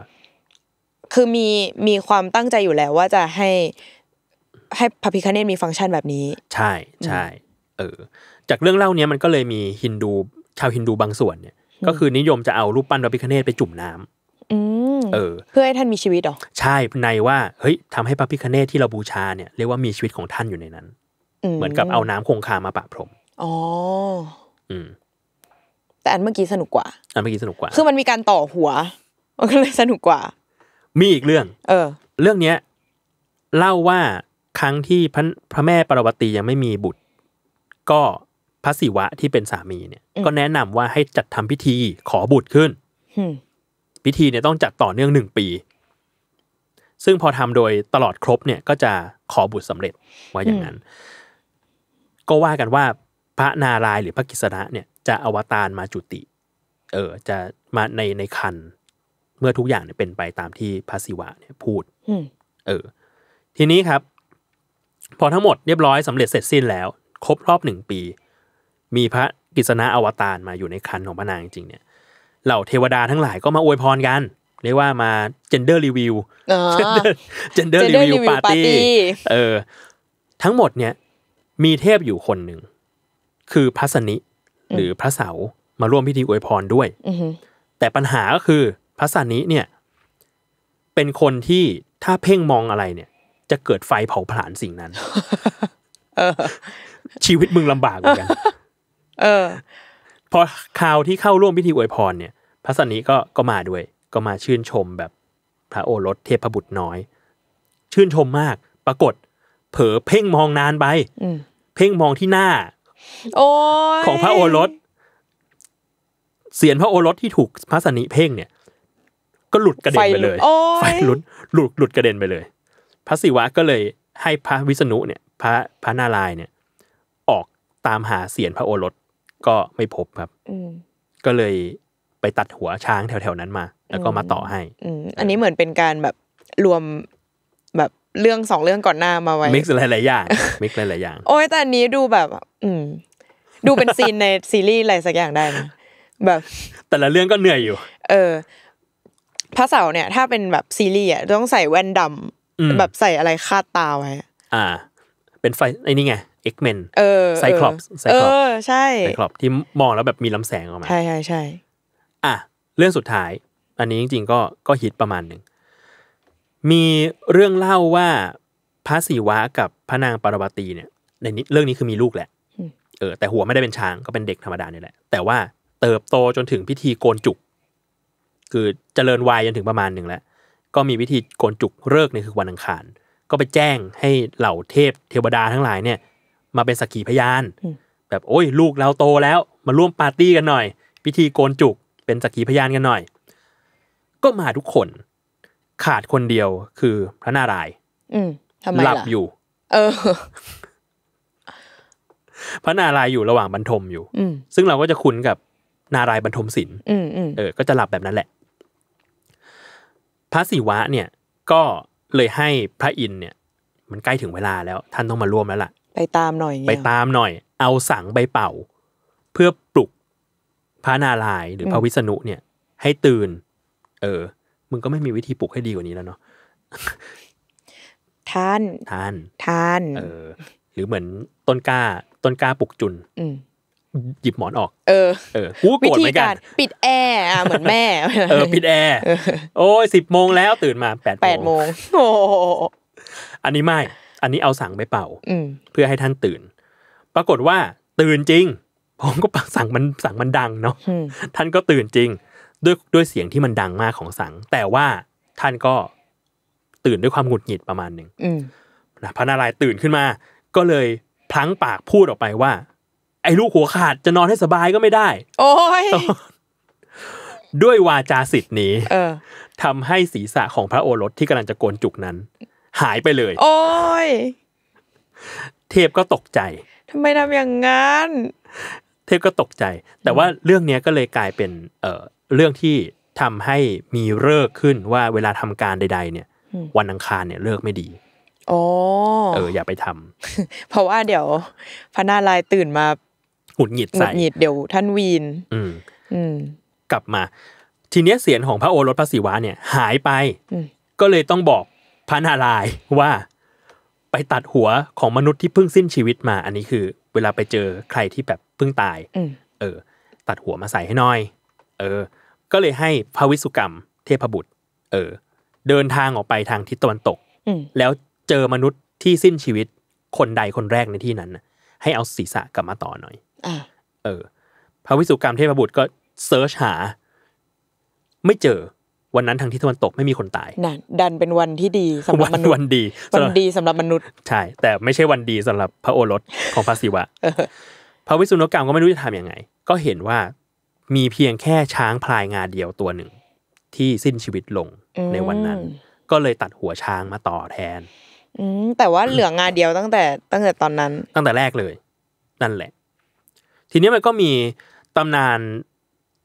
คือมีมีความตั้งใจอยู่แล้ว ว่าจะให้ให้พระพิคเนตมีฟังก์ชันแบบนี้ ใช่ใช่ เออ จากเรื่องเล่าเนี้ยมันก็เลยมีฮินดูชาวฮินดูบางส่วนเนี่ย ก็คือนิยมจะเอารูปปั้นพระพิคเนตไปจุ่มน้ำเออ เพื่อให้ท่านมีชีวิตหรอใช่ในว่าเฮ้ยทำให้พระพิคเนตที่เราบูชาเนี่ยเรียกว่ามีชีวิตของท่านอยู่ในนั้นเหมือนกับเอาน้ำคงคามาปะพรมอ๋ออืมแต่อันเมื่อกี้สนุกกว่าอันเมื่อกี้สนุกกว่า คือมันมีการต่อหัวมันก็เลยสนุกกว่ามีอีกเรื่อง เออ เรื่องเนี้ยเล่าว่าครั้งที่พระพระแม่ปรวตียังไม่มีบุตร ก็พระศิวะที่เป็นสามีเนี่ย ก็แนะนำว่าให้จัดทำพิธีขอบุตรขึ้นพิธีเนี่ยต้องจัดต่อเนื่องหนึ่งปี ซึ่งพอทำโดยตลอดครบเนี่ย ก็จะขอบุตรสำเร็จ ว่าอย่างนั้น ก็ว่ากันว่าพระนารายหรือพระกิษณะเนี่ย จะอวตารมาจุติ เออ จะมาในในคันเมื่อทุกอย่างเนี่ยเป็นไปตามที่พระศิวะเนี่ยพูดเออ ทีนี้ครับ พอทั้งหมดเรียบร้อยสำเร็จเสร็จสิ้นแล้ว ครบรอบหนึ่งปี มีพระกิษณะอวตารมาอยู่ในคันของพระนางจริงเนี่ยเหล่าเทวดาทั้งหลายก็มาอวยพรกัน เรียกว่ามาเเจนดอร์รีวิวเจนเดอร์รีวิวปาร์ตี้ เออ ทั้งหมดเนี่ย มีเทพอยู่คนหนึ่ง คือพระสนิ หรือพระเสามาร่วมพิธีอวยพรด้วยแต่ปัญหาก็คือพระสานิเนี่ย เป็นคนที่ถ้าเพ่งมองอะไรเนี่ย จะเกิดไฟเผาผลาญสิ่งนั้นชีวิตมึงลำบากเหมือนกันเออพอคราวที่เข้าร่วมพิธีอวยพรเนี่ยพระสันนิก็ก็มาด้วย ก็มาชื่นชมแบบ พระโอรสเทพบุตรน้อย ชื่นชมมาก ปรากฏ เผลอเพ่งมองนานไปเพ่งมองที่หน้าอของพระโอรส เสียนพระโอรสที่ถูกพระสันนิเพ่งเนี่ยก็หลุดกระเด็นไปเลยไฟหลุดหลุดหลุดกระเด็นไปเลย พระศิวะก็เลยให้พระวิษณุเนี่ย พระพระนารายเนี่ยออกตามหาเสียนพระโอรสก็ไม่พบครับก็เลยไปตัดหัวช้างแถวๆนั้นมา แล้วก็มาต่อให้อันนี้เหมือนเป็นการแบบรวมแบบเรื่องสองเรื่องก่อนหน้ามาไว้มิกซ์หลายๆอย่างมิกซ์หลายๆอย่างโอ้ยแต่อันนี้ดูแบบอืมดูเป็นซีนในซีรีส์อะไรสักอย่างได้หมแบบ แต่ละเรื่องก็เหนื่อยอยู่ เออพระเสาเนี่ย ถ้าเป็นแบบซีรีส์อ่ะต้องใส่แว่นดำแบบใส่อะไรคาดตาไว้ อ่า เป็นไฟไอ้นี่ไงเอ็กเมนไซคลอปไซคลอปใช่ไซคลอปที่มองแล้วแบบมีลำแสงออกมา ใช่ใช่ใช่ อ่ะ เรื่องสุดท้าย อันนี้จริงๆก็ก็ฮิตประมาณหนึ่ง มีเรื่องเล่าว่าพระศิวะกับพระนางปารวตีเนี่ย ในนี้เรื่องนี้คือมีลูกแหละเออแต่หัวไม่ได้เป็นช้างก็เป็นเด็กธรรมดาเนี่ยแหละ แต่ว่าเติบโตจนถึงพิธีโกนจุกคือเจริญวัยจนถึงประมาณหนึ่งแล้วก็มีวิธีโกนจุกเลิกเนีคือวันอังคาร ก็ไปแจ้งให้เหล่าเทพเทวดาทั้งหลายเนี่ย มาเป็นสักขีพยานแบบ โอ้ย ลูกเราโตแล้ว มาร่วมปาร์ตี้กันหน่อยพิธีโกนจุกเป็นสักขีพยานกันหน่อย ก็มาทุกคน ขาดคนเดียวคือพระนารายณ์หลับอยู่ เออพระนารายณ์อยู่ระหว่างบรรทมอยู่ซึ่งเราก็จะคุ้นกับนารายณ์บรรทมศิลป์เออก็จะหลับแบบนั้นแหละระศิวะเนี่ยก็เลยให้พระอินเนี่ย มันใกล้ถึงเวลาแล้วท่านต้องมาร่วมแล้วล่ะ ไปตามหน่อยไปตามหน่อยเอาสังใบเป่า เพื่อปลุกพระนารายหรือพระวิษณุเนี่ย ให้ตื่นเออ มึงก็ไม่มีวิธีปลุกให้ดีกว่านี้แล้วเนาะท่านท่านท่านเออหรือเหมือนต้นกล้า ต้นกล้าปลุกจุนหยิบหมอนออก เออเออกูโกรธเหมือนกันปิดแอร์ เหมือนแม่ เออ ปิดแอร์ โอ้ยสิบโมงแล้วตื่นมาแปดแปดโมงโอ้อันนี้ไม่ อันนี้เอาสั่งไปเป่าเพื่อให้ท่านตื่น ปรากฏว่า ตื่นจริง ผมก็สั่งมันสั่งมันดังเนาะ ท่านก็ตื่นจริง ด้วยด้วยเสียงที่มันดังมากของสัง แต่ว่าท่านก็ ตื่นด้วยความหงุดหงิดประมาณหนึ่งพระนารายณ์ตื่นขึ้นมา ก็เลย พลั้งปากพูดออกไปว่าไอ้ลูกหัวขาดจะนอนให้สบายก็ไม่ได้โอ้ยด้วยวาจาสิทธิ์นี้ทำให้ศีรษะของพระโอรสที่กำลังจะโกนจุกนั้น หายไปเลยโอ้ยเทพก็ตกใจทำไมทำอย่างนั้นเทพก็ตกใจ แต่ว่าเรื่องนี้ก็เลยกลายเป็นเเรื่องที่ทำให้มีเลิกขึ้นว่าเวลาทำการใดๆเนี่ย วันอังคารเนี่ยเลิกไม่ดีโอเออ อย่าไปทำเพราะว่าเดี๋ยวพระนารายตื่นมาหุดหงิดใส่หงุดหงิดเดี๋ยวท่านวีน อืม อืมกลับมา ทีเนี้ยเสียงของพระโอรสพระศิวะเนี่ยหายไปก็เลยต้องบอกพระนารายว่า ไปตัดหัวของมนุษย์ที่เพิ่งสิ้นชีวิตมา อันนี้คือเวลาไปเจอใครที่แบบเพิ่งตายเออ ตัดหัวมาใส่ให้หน่อย เออ ก็เลยให้พระวิสุกรรมเทพบุตร เออ เดินทางออกไปทางทิศตะวันตก แล้วเจอมนุษย์ที่สิ้นชีวิตคนใดคนแรกในที่นั้นให้เอาศีรษะกลับมาต่อหน่อยเออพระวิสุกรรมเทพบุตรก็เซิร์ชหา ไม่เจอวันนั้นทางทิศตะวันตกไม่มีคนตายนั่นดันเป็นวันที่ดีสำหรับมนุษย์วันดีวันดีสำหรับมนุษย์ ใช่ แต่ไม่ใช่วันดีสำหรับพระโอรสของพระศิวะพระวิสุนกรรมก็ไม่รู้ จะทำยังไง ก็เห็นว่ามีเพียงแค่ช้างพลายงาเดียวตัวหนึ่ง ที่สิ้นชีวิตลงในวันนั้น ก็เลยตัดหัวช้างมาต่อแทนแต่ว่าเหลืองาเดียวตั้งแต่ตั้งแต่ตอนนั้น ตั้งแต่แรกเลยนั่นแหละทีนี้มันก็มีตำนาน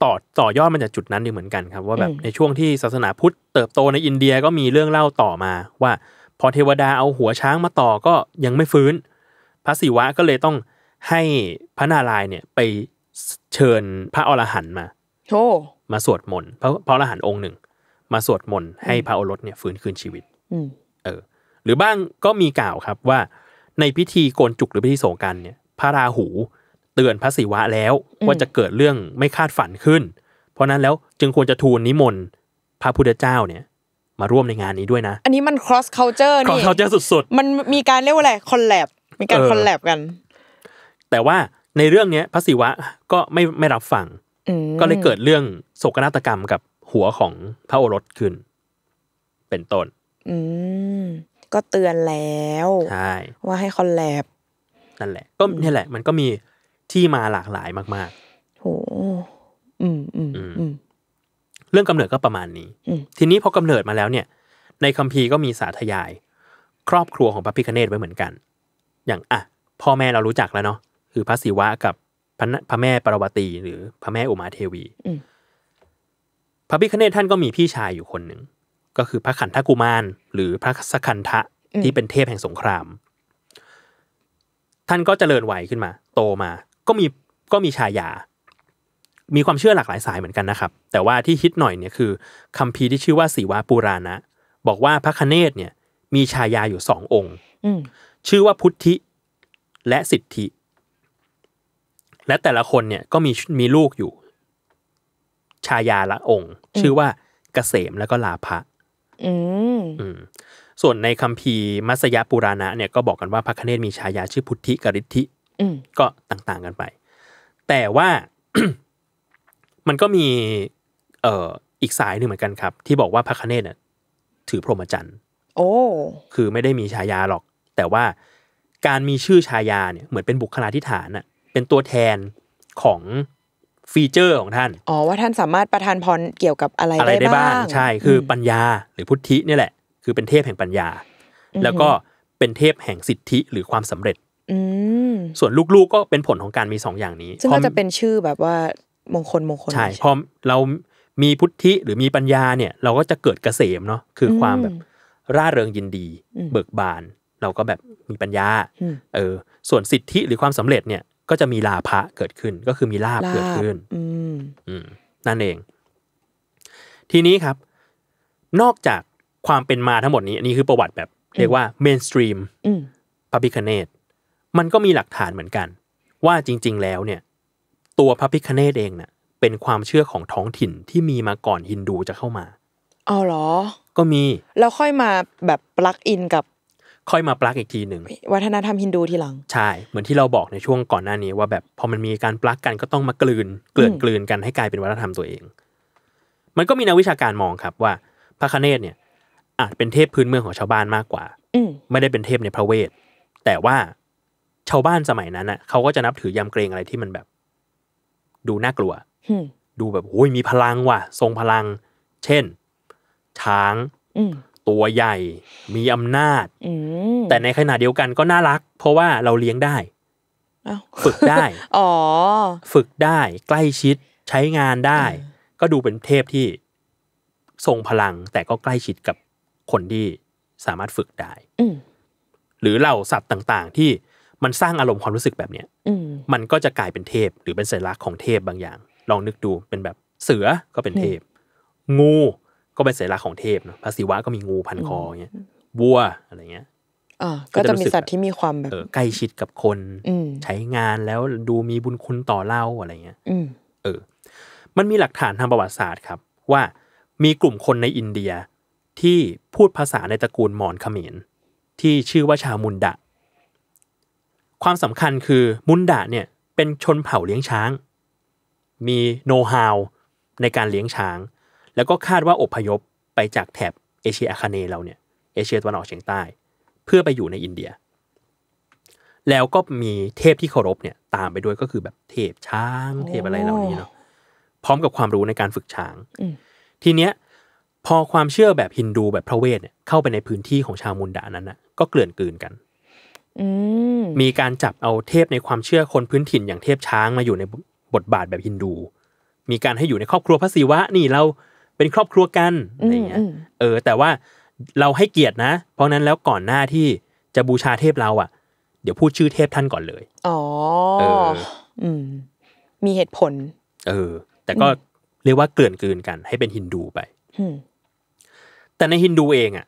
ต่อต่อยอดมาจากจุดนั้นอยู่เหมือนกันครับ ว่าแบบในช่วงที่ศาสนาพุทธเติบโตในอินเดียก็มีเรื่องเล่าต่อมาว่าพอเทวดาเอาหัวช้างมาต่อก็ยังไม่ฟื้น พระศิวะก็เลยต้องให้พระนารายณ์เนี่ยไปเชิญพระอรหันต์มา โชมาสวดมนต์พระพระอรหันต์องค์หนึ่ง มาสวดมนต์ให้พระโอรสเนี่ยฟื้นคืนชีวิตอเออหรือบ้างก็มีกล่าวครับว่าในพิธีโกนจุกหรือพิธีโงกันเนี่ย พระราหูตือนพระศิวะแล้วว่าจะเกิดเรื่องไม่คาดฝันขึ้น เพราะนั้นแล้วจึงควรจะทูลนิมนต์พระพุทธเจ้าเนี่ย มาร่วมในงานนี้ด้วยนะอันนี้มัน cross culture นี่ cross culture สุด ๆ มันมีการเรียกว่าอะไร collab มีการ collab กัน แต่ว่าในเรื่องเนี้ยพระศิวะก็ไม่ไม่รับฟังก็เลยเกิดเรื่องโศกนาฏกรรมกับหัวของพระโอรสขึ้น เป็นต้นอืมก็เตือนแล้วใช่ว่าให้คอนแลบนั่นแหละ ก็นี่แหละ มันก็มีที่มาหลากหลายมาก ๆโหอืมอืมอืมเรื่องกำเนิดก็ประมาณนี้ ทีนี้พอกำเนิดมาแล้วเนี่ย ในคัมภีร์ก็มีสาธยาย ครอบครัวของพระพิคเนตไว้เหมือนกัน อย่าง อ่ะพ่อแม่เรารู้จักแล้วเนาะคือพระศิวะกับพระพระแม่ปรวตี หรือพระแม่อุมาเทวีพระพิคเนตท่านก็มีพี่ชายอยู่คนหนึ่ง ก็คือพระขันธกุมารหรือพระสคันทะที่เป็นเทพแห่งสงคราม ท่านก็เจริญวัยขึ้นมา โตมาก็มีก็มีชายา มีความเชื่อหลากหลายสายเหมือนกันนะครับ แต่ว่าที่ฮิตหน่อยเนี่ยคือคัมภีร์ที่ชื่อว่าสีวาปูราณะ บอกว่าพระคเนศเนี่ย มีชายาอยู่สององค์ชื่อว่าพุทธิและสิทธิ และแต่ละคนเนี่ย ก็มีมีลูกอยู่ ชายาละองค์ ชื่อว่ากเกษมแล้วก็ลาภะส่วนในคัมภีร์มัสยปุราณะเนี่ยก็บอกกันว่าพระคเนศมีชายาชื่อพุทธิกริธิก็ต่าง ๆ กันไป แต่ว่า มันก็มีเอออีกสายหนึ่งเหมือนกันครับ ที่บอกว่าพระคเนศเนี่ยถือพรหมจรรย์ โอ้ คือไม่ได้มีฉายาหรอก แต่ว่าการมีชื่อฉายาเนี่ยเหมือนเป็นบุคลาธิฐาน่ะเป็นตัวแทนของฟีเจอร์ของท่าน อ๋อว่าท่านสามารถประทานพรเกี่ยวกับอะไรอะไรได้บ้าง ใช่คือปัญญาหรือพุทธินี่แหละคือเป็นเทพแห่งปัญญา แล้วก็เป็นเทพแห่งสิทธิหรือความสำเร็จส่วนลูกๆก็เป็นผลของการมีสองอย่างนี้ซึ่งก็จะเป็นชื่อแบบว่า มงคลมงคล ใช่พอเรามีพุทธิหรือมีปัญญาเนี่ยเราก็จะเกิดเกษมเนาะ คือความแบบร่าเริงยินดี เบิกบาน เราก็แบบมีปัญญา เออ ส่วนสิทธิหรือความสำเร็จเนี่ย ก็จะมีลาภะเกิดขึ้น ก็คือมีลาภเกิดขึ้น อืนั่นเอง ทีนี้ครับ นอกจากความเป็นมาทั้งหมดนี้ นี่คือประวัติแบบ เรียกว่าเมนสตรีมพระพิคเนตมันก็มีหลักฐานเหมือนกัน ว่าจริง ๆแล้วเนี่ย ตัวพระพิคเนตเองเนะ่ะ เป็นความเชื่อของท้องถิ่นที่มีมาก่อนฮินดูจะเข้ามาอ๋อเหรอ ก็มี แล้วค่อยมาแบบปลักอินกับ ค่อยมาปลักอีกทีหนึ่งวัฒนธรรมฮินดูทีหลัง ใช่ เหมือนที่เราบอกในช่วงก่อนหน้านี้ว่าแบบพอมันมีการปลักกันก็ต้องมากลืนเกลื่อนกลืนกันให้กลายเป็นวัฒนธรรมตัวเอง มันก็มีนักวิชาการมองครับ ว่า พระคเนตเนี่ย อาจเป็นเทพพื้นเมืองของชาวบ้านมากกว่า อืไม่ได้เป็นเทพในพระเวทแต่ว่าชาวบ้านสมัยนั้นอ่ะ เขาก็จะนับถือยำเกรงอะไรที่มันแบบ ดูน่ากลัวดูแบบโอ้ย มีพลังว่ะ ทรงพลัง เช่น ช้างตัวใหญ่มีอำนาจแต่ในขณะเดียวกันก็น่ารัก เพราะว่าเราเลี้ยงได้ฝึกได้ อ๋อ ฝึกได้ ใกล้ชิด ใช้งานได้ ก็ดูเป็นเทพที่ทรงพลัง แต่ก็ใกล้ชิดกับคนที่ สามารถฝึกได้หรือเหล่าสัตว์ต่าง ๆ ที่มันสร้างอารมณ์ความรู้สึกแบบเนี้ยมันก็จะกลายเป็นเทพ หรือเป็นสัญลักษณ์ของเทพบางอย่าง ลองนึกดูเป็นแบบเสือก็เป็นเทพ งูก็เป็นสัญลักษณ์ของเทพเนาะพระศิวะก็มีงูพันคอเงี้ยวัวอะไรเงี้ยก็จะมีสัตว์ที่มีความแบบใกล้ชิดกับคน ใช้งานแล้วดูมีบุญคุณต่อเล่าอะไรเงี้ยเออ มันมีหลักฐานทางประวัติศาสตร์ครับ ว่ามีกลุ่มคนในอินเดียที่พูดภาษาในตระกูลมอญเขมร ที่ชื่อว่าชาวมุนดะความสำคัญคือมุนดาเนี่ย เป็นชนเผ่าเลี้ยงช้าง มีโน้ตฮาวในการเลี้ยงช้าง แล้วก็คาดว่าอพยพไปจากแถบ เอเชีย อาคาเนเราเนี่ย เอเชียตะวันออกเฉียงใต้ เพื่อไปอยู่ในอินเดีย แล้วก็มีเทพที่เคารพเนี่ย ตามไปด้วยก็คือแบบเทพช้าง เทพอะไรเหล่านี้เนาะพร้อมกับความรู้ในการฝึกช้างทีเนี้ย พอความเชื่อแบบฮินดู แบบพระเวทเนี่ยเข้าไปในพื้นที่ของชาวมุนดานั้นนะก็เกลื่อนกลืนกันมีการจับเอาเทพในความเชื่อคนพื้นถิ่นอย่างเทพช้างมาอยู่ในบทบาทแบบฮินดู มีการให้อยู่ในครอบครัวพระศิวะ นี่เราเป็นครอบครัวกันอะไรเงี้ยเออ แต่ว่าเราให้เกียรตินะ เพราะนั้นแล้วก่อนหน้าที่จะบูชาเทพเราอะ่ะ เดี๋ยวพูดชื่อเทพท่านก่อนเลยอ๋อเออมีเหตุผล เออ แต่ก็เรียกว่าเกลื่อนกลืนกัน ให้เป็นฮินดูไปแต่ในฮินดูเองอะ่ะ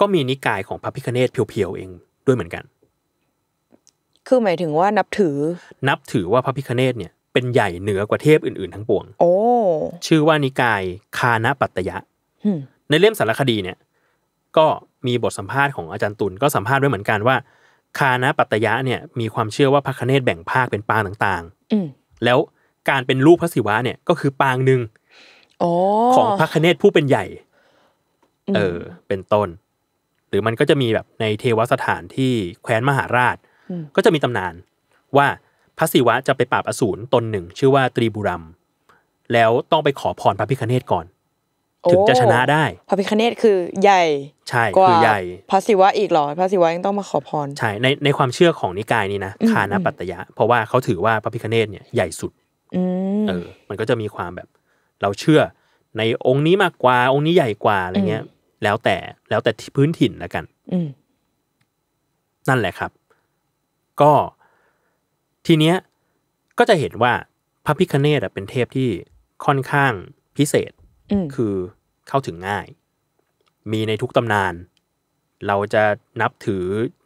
ก็มีนิกายของพระพิคเนตเพียวๆเองด้วยเหมือนกันคือหมายถึงว่านับถือ นับถือว่าพระพิคเนตเนี่ย เป็นใหญ่เหนือกว่าเทพอื่นๆ ทั้งปวง โอ้ ชื่อว่านิกายคานาปัตยะ ในเล่มสารคดีเนี่ย ก็มีบทสัมภาษณ์ของอาจารย์ตุลก็สัมภาษณ์ไว้เหมือนกันว่า คานาปัตยะเนี่ยมีความเชื่อว่าพระคเนตแบ่งภาคเป็นปางต่างๆ แล้วการเป็นรูปพระศิวะเนี่ยก็คือปางหนึ่งของพระคเนตผู้เป็นใหญ่ เออเป็นต้น หรือมันก็จะมีแบบในเทวสถานที่แคว้นมหาราชก็จะมีตำนานว่าพระศิวะจะไปปราบอสูรตนหนึ่ง ชื่อว่าตรีบุรัมแล้วต้องไปขอพรพระพิคเนตก่อน ถึงจะชนะได้ พระพิคเนตคือใหญ่ ใช่คือใหญ่พระศิวะอีกหรอพระศิวะยังต้องมาขอพรใช่ในในความเชื่อของนิกายนี้นะคานปัตยะเพราะว่าเขาถือว่าพระพิคเนตเนี่ยใหญ่สุดเออมันก็จะมีความแบบ เราเชื่อในองค์นี้มากกว่าองค์นี้ใหญ่กว่าอะไรเงี้ยแล้วแต่แล้วแต่พื้นถิ่นแล้วกันนั่นแหละครับก็ทีเนี้ย ก็จะเห็นว่าพระพิคเนตเป็นเทพที่ค่อนข้างพิเศษคือเข้าถึงง่าย มีในทุกตำนาน เราจะนับถือ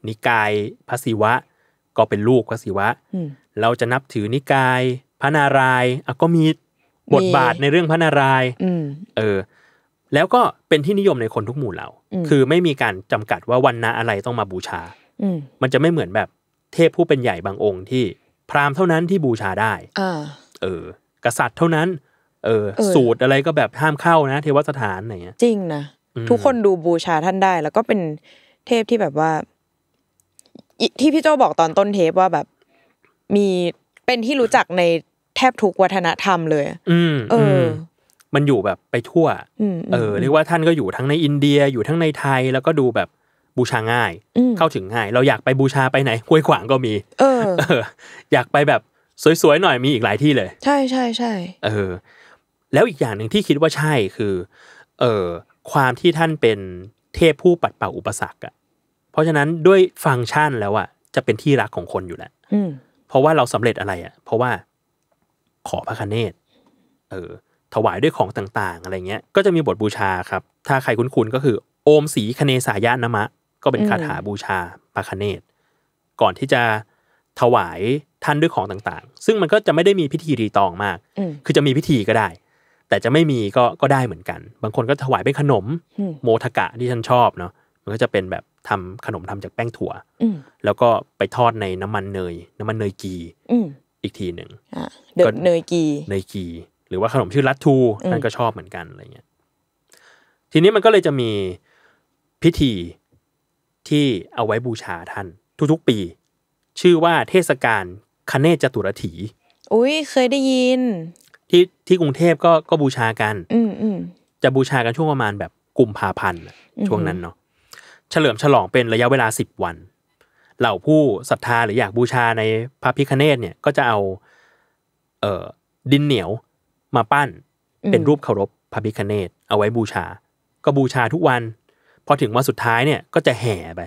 นิกายพระศิวะ ก็เป็นลูกพระศิวะเราจะนับถือนิกายพระนารายณ์อก็มีบทบาทในเรื่องพระนารายณ์เออ แล้วก็เป็นที่นิยมในคนทุกหมู่เหล่าคือไม่มีการจำกัดว่าวันนาอะไรต้องมาบูชามันจะไม่เหมือนแบบเทพผู้เป็นใหญ่บางองค์ที่พราหมณ์เท่านั้นที่บูชาได้เออ กษัตริย์เท่านั้น เออ สูตรอะไรก็แบบห้ามเข้านะ เทวสถานอะไรเงี้ย จริงนะทุกคนดูบูชาท่านได้ แล้วก็เป็นเทพที่แบบว่าที่พี่โจบอกตอนต้นเทปว่าแบบ มีเป็นที่รู้จักในแทบทุกวัฒนธรรมเลยอืมเออมันอยู่แบบไปทั่วเออเรียกว่าท่านก็อยู่ทั้งในอินเดียอยู่ทั้งในไทย แล้วก็ดูแบบบูชาง่าย เข้าถึงง่าย เราอยากไปบูชาไปไหนห้วยขวางก็มีเออ อยากไปแบบสวยๆ หน่อยมีอีกหลายที่เลย ใช่ใช่ใช่เออ แล้วอีกอย่างหนึ่งที่คิดว่าใช่คือ เออ ความที่ท่านเป็นเทพผู้ปัดเป่าอุปสรรคอะเพราะฉะนั้นด้วยฟังก์ชันแล้วอะจะเป็นที่รักของคนอยู่แหละเพราะว่าเราสำเร็จอะไรอะเพราะว่าขอพระคเนศเออ ถวายด้วยของต่าง ๆ อะไรเงี้ยก็จะมีบทบูชาครับ ถ้าใครคุ้นๆก็คือโอมสีคเนสายะนะมะก็เป็นคาถาบูชาปาคเนตก่อนที่จะถวายท่านด้วยของต่าง ๆ ซึ่งมันก็จะไม่ได้มีพิธีรีตองมาก คือจะมีพิธีก็ได้ แต่จะไม่มีก็ก็ได้เหมือนกัน บางคนก็ถวายเป็นขนม โมทกะที่ฉันชอบเนาะมันก็จะเป็นแบบทำขนมทำจากแป้งถั่วแล้วก็ไปทอดในน้ำมันเนยน้ำมันเนยกีอีกทีหนึ่งเด็เนยกีเนยกี หรือว่าขนมชื่อลัตทูนั่นก็ชอบเหมือนกันอะไรเงี้ยทีนี้มันก็เลยจะมีพิธีที่เอาไว้บูชาท่าน ทุกๆ ปี ชื่อว่าเทศกาลคเนจจตุรถีอุ้ยเคยได้ยิน ที่ที่กรุงเทพก็ก็บูชากันอืจะบูชากันช่วงประมาณแบบกุมภาพันธ์ ช่วงนั้นเนาะเฉลิมฉลองเป็นระยะเวลาสิบวันเหล่าผู้ศรัทธาหรืออยากบูชาในพระพิคเนตเนี่ย ก็จะเอาเอ่อดินเหนียวมาปั้น เป็นรูปเคารพพระพิคเนตเอาไว้บูชา ก็บูชาทุกวันพอถึงวันสุดท้ายเนี่ยก็จะแห่ไป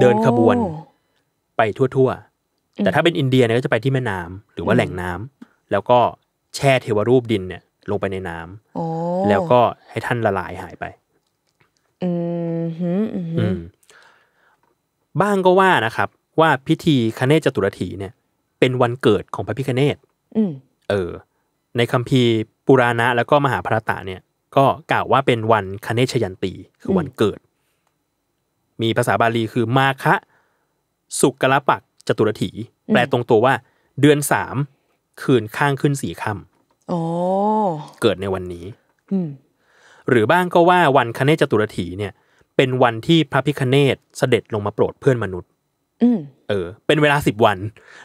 เดินขบวนไปทั่วๆ แต่ถ้าเป็นอินเดียเนี่ยก็จะไปที่แม่น้ำ หรือว่าแหล่งน้ำ แล้วก็แช่เทวรูปดินเนี่ย ลงไปในน้ำอแล้วก็ให้ท่านละลายหายไป อืมบ้างก็ว่านะครับ ว่าพิธีคเนศจตุรถีเนี่ย เป็นวันเกิดของพระพิคเนศเออ ในคัมภีร์ปุราณะ แล้วก็มหาพรรตะเนี่ยก็กล่าวว่าเป็นวันคเนชยันตี คือวันเกิด มีภาษาบาลีคือมาคะ สุกละปักจตุรถี แปลตรงตัวว่า เดือนสามคืนข้างขึ้นสี่ค่ำเกิดในวันนี้หรือบ้างก็ว่าวันคเนจตุรถีเนี่ย เป็นวันที่พระพิคเนศเสด็จลงมาโปรดเพื่อนมนุษย์เออ เป็นเวลาสิบวัน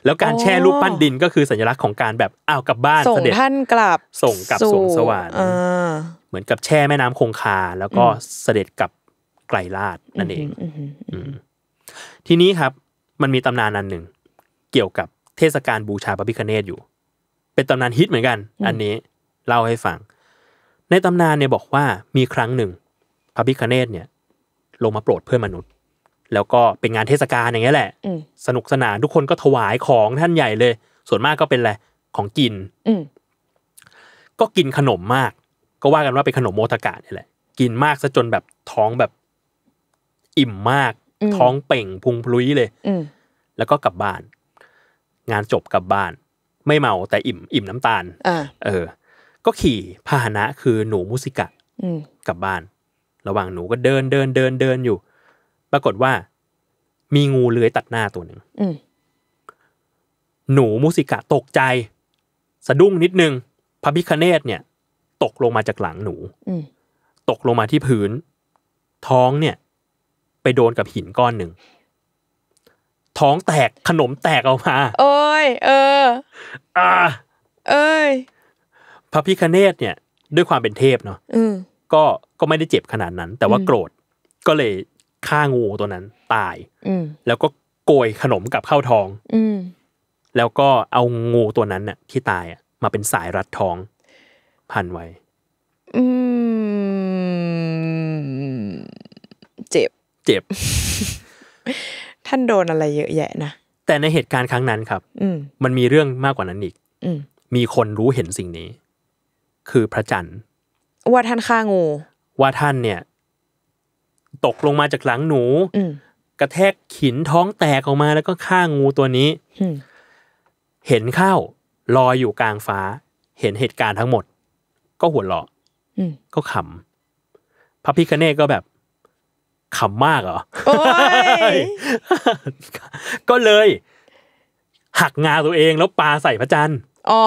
แล้วการแช่รูปปั้นดินก็คือสัญลักษณ์ของการแบบอ้าวกลับบ้านส่งท่านกลับส่งกลับสวงสวรรค์มือนกับแช่แม่น้ำคงคา แล้วก็เสด็จกับไกลลาดนั่นเอง ทีนี้ครับ มันมีตำนานอันหนึ่ง เกี่ยวกับเทศกาลบูชาพระพิคเนตอยู่ เป็นตำนานฮิตเหมือนกัน อันนี้เล่าให้ฟัง ในตำนานเนี่ยบอกว่ามีครั้งหนึ่งพระพิคเนตเนี่ย ลงมาโปรดเพื่อนมนุษย์ แล้วก็เป็นงานเทศกาลอย่างเงี้ยแหละสนุกสนาน ทุกคนก็ถวายของท่านใหญ่เลย ส่วนมากก็เป็นอะไรของกินก็กินขนมมากก็ว่ากันว่าเป็นขนมโมตากะนี่แหละกินมากซะจนแบบท้องแบบ อิ่มมาก ท้องเป่งพุงพลุยเลยแล้วก็กลับบ้าน งานจบกลับบ้าน ไม่เมาแต่อิ่ม อิ่มน้ำตาลเออ ก็ขี่พาหนะคือหนูมุสิกะกลับบ้าน ระหว่างหนูก็เดินเดินเดินเดินอยู่ ปรากฏว่ามีงูเลื้อยตัดหน้าตัวหนึ่งหนูมุสิกะ ตกใจ สะดุ้งนิดนึงพระพิคเนตเนี่ยตกลงมาจากหลังหนู ตกลงมาที่พื้น ท้องเนี่ย ไปโดนกับหินก้อนหนึ่ง ท้องแตก ขนมแตกออกมาโอ้ย เออ อ่า เอ้ยพระพิคเนตเนี่ย ด้วยความเป็นเทพเนาะก็ ก็ไม่ได้เจ็บขนาดนั้น แต่ว่าโกรธ ก็เลยฆ่างูตัวนั้น ตายแล้วก็โกยขนมกับข้าวท้องแล้วก็เอางูตัวนั้นน่ะ ที่ตายมาเป็นสายรัดท้องพันไว้ อืมเจ็บ เจ็บ ท่านโดนอะไรเยอะ แยะนะ แต่ในเหตุการณ์ครั้งนั้นครับมันมีเรื่องมากกว่านั้นอีกมีคนรู้เห็นสิ่งนี้ คือพระจันทร์ ว่าท่านฆ่างู ว่าท่านเนี่ย ตกลงมาจากหลังหนูกระแทกขินท้องแตกออกมา แล้วก็ฆ่างูตัวนี้เห็นเข้าลอยอยู่กลางฟ้า เห็นเหตุการณ์ทั้งหมดก็หัวเราะก็ขำพระพิคเนตก็แบบขำมากเหรอก็เลย หักงาตัวเองแล้วปาใส่พระจันทร์อ๋อ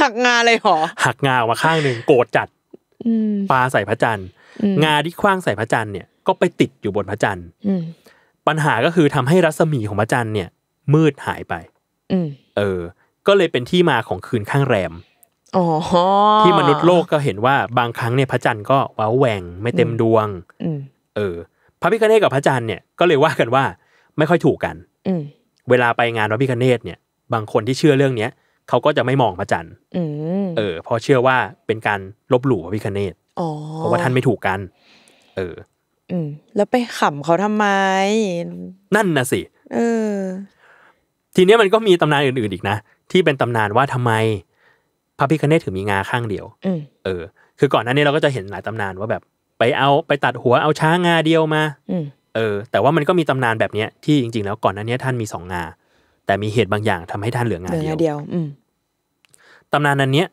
หักงาเลยหรอ หักงาออกมาข้างหนึ่งโกรธจัดปลาใส่พระจันทร์ งาที่คว้างใส่พระจันทร์เนี่ยก็ไปติดอยู่บนพระจันทร์ปัญหาก็คือทำให้รัศมีของพระจันทร์เนี่ย มืดหายไปเออ ก็เลยเป็นที่มาของคืนข้างแรมที่มนุษย์โลกก็เห็นว่าบางครั้งเนี่ยพระจันทร์ก็ว้าแหวงไม่เต็มดวงเออ พระพิคเนตกับพระจันทร์เนี่ยก็เลยว่ากันว่าไม่ค่อยถูกกันเวลาไปงานพระพิคเนตเนี่ย บางคนที่เชื่อเรื่องเนี้ยเขาก็จะไม่มองพระจันทร์เออเพราะเชื่อว่าเป็นการลบหลู่พระพิคเนตเพราะว่าท่านไม่ถูกกัน เออแล้วไปขำเขาทำไมนั่นนะสิเทีนี้มันก็มีตำนานอื่น ๆอีกนะที่เป็นตำนานว่าทำไม พระพิคเนตถึงมีงาข้างเดียวเออคือ ก่อนหน้านี้เราก็จะเห็นหลายตำนานว่าแบบ ไปเอาไปตัดหัวเอาช้างงาเดียวมาเออ แต่ว่ามันก็มีตำนานแบบเนี้ยที่จริง ๆ แล้วก่อนหน้านี้ท่านมีสองงา แต่มีเหตุบางอย่างทำให้ท่านเหลืองาเดียวยวอืตำนานนั้นเนี้ย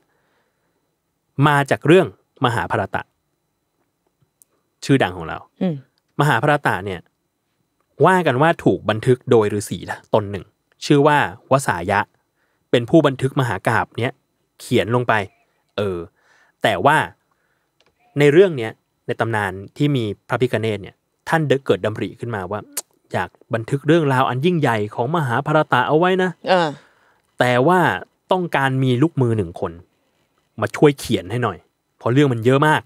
มาจากเรื่องมหาภารตะ ชื่อดังของเรามหาภารตะเนี่ย ว่ากันว่าถูกบันทึกโดยฤาษีตนหนึ่งชื่อว่าวสายะเป็นผู้บันทึกมหากราบเนี้ยเขียนลงไป เออ แต่ว่าในเรื่องเนี้ยในตำนานที่มีพระพิคเนตเนี่ย ท่านเดกเกิดดำริขึ้นมาว่าอยากบันทึกเรื่องราวอันยิ่งใหญ่ของมหาภารตาเอาไว้นะแต่ว่าต้องการมีลูกมือหนึ่งคน มาช่วยเขียนให้หน่อย เพราะเรื่องมันเยอะมาก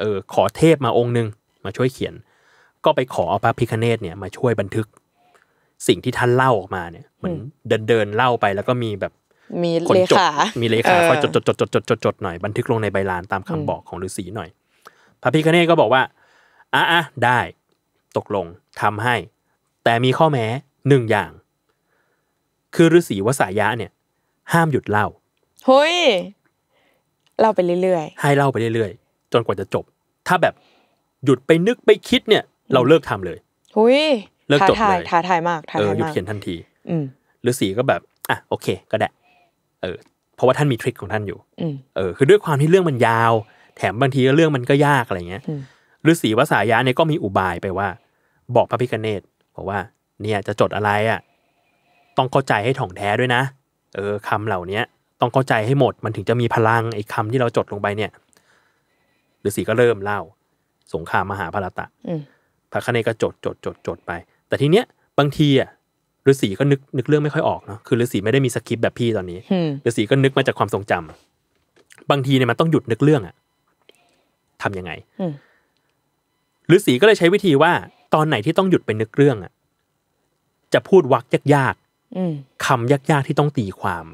เออขอเทพมาองค์หนึ่ง มาช่วยเขียน ก็ไปขอเอาพระพิคเนตเนี่ยมาช่วยบันทึกสิ่งที่ท่านเล่าออกมาเนี่ยเหมือนเดินเดินเล่าไปแล้วก็มีแบบ มีเลขามีเลขาคอยจดจดจดจดจดจดจดหน่อย บันทึกลงในใบลานตามคำบอกของฤาษีหน่อย พระพิคเนตก็บอกว่าอ่ะอ่ะได้ ตกลงทำให้ แต่มีข้อแม้หนึ่งอย่าง คือฤาษีวสายะเนี่ย ห้ามหยุดเล่าเฮ้ยเล่าไปเรื่อยๆให้เล่าไปเรื่อย ๆ จนกว่าจะจบ ถ้าแบบหยุดไปนึกไปคิดเนี่ยเราเลิกทำเลยหุยเลิกจบเลยท้าทายมากท้าทายมากยุดเขียนทันทีฤาษีก็แบบอ่ะโอเค ก็ได้เออ เพราะว่าท่านมีทริคของท่านอยู่เออคือด้วยความที่เรื่องมันยาว แถมบางทีเรื่องมันก็ยากอะไรเงี้ยฤาษีภาษายะเนี่ยก็มีอุบายไปว่า บอกพระพิคเนตบอกว่า เนี่ย จะจดอะไรอ่ะต้องเข้าใจให้ถ่องแท้ด้วยนะเออคำเหล่านี้ต้องเข้าใจให้หมดมันถึงจะมีพลังไอ้คำที่เราจดลงไปเนี่ยฤาษีก็เริ่มเล่า สงครามมหาภารตะพระคเนตก็จด จด จด จดไปแต่ทีเนี้ยบางที อ่ะฤาษีก็นึกนึกเรื่องไม่ค่อยออกเนาะคือฤาษีไม่ได้มีสคริปต์แบบพี่ตอนนี้ฤาษีก็นึกมาจากความทรงจำ บางทีเนี่ยมันต้องหยุดนึกเรื่องอะทํำยังไงฤาษีก็เลยใช้วิธีว่าตอนไหนที่ต้องหยุดไปนึกเรื่องอะจะพูดวักยากๆคำยากๆที่ต้องตีความ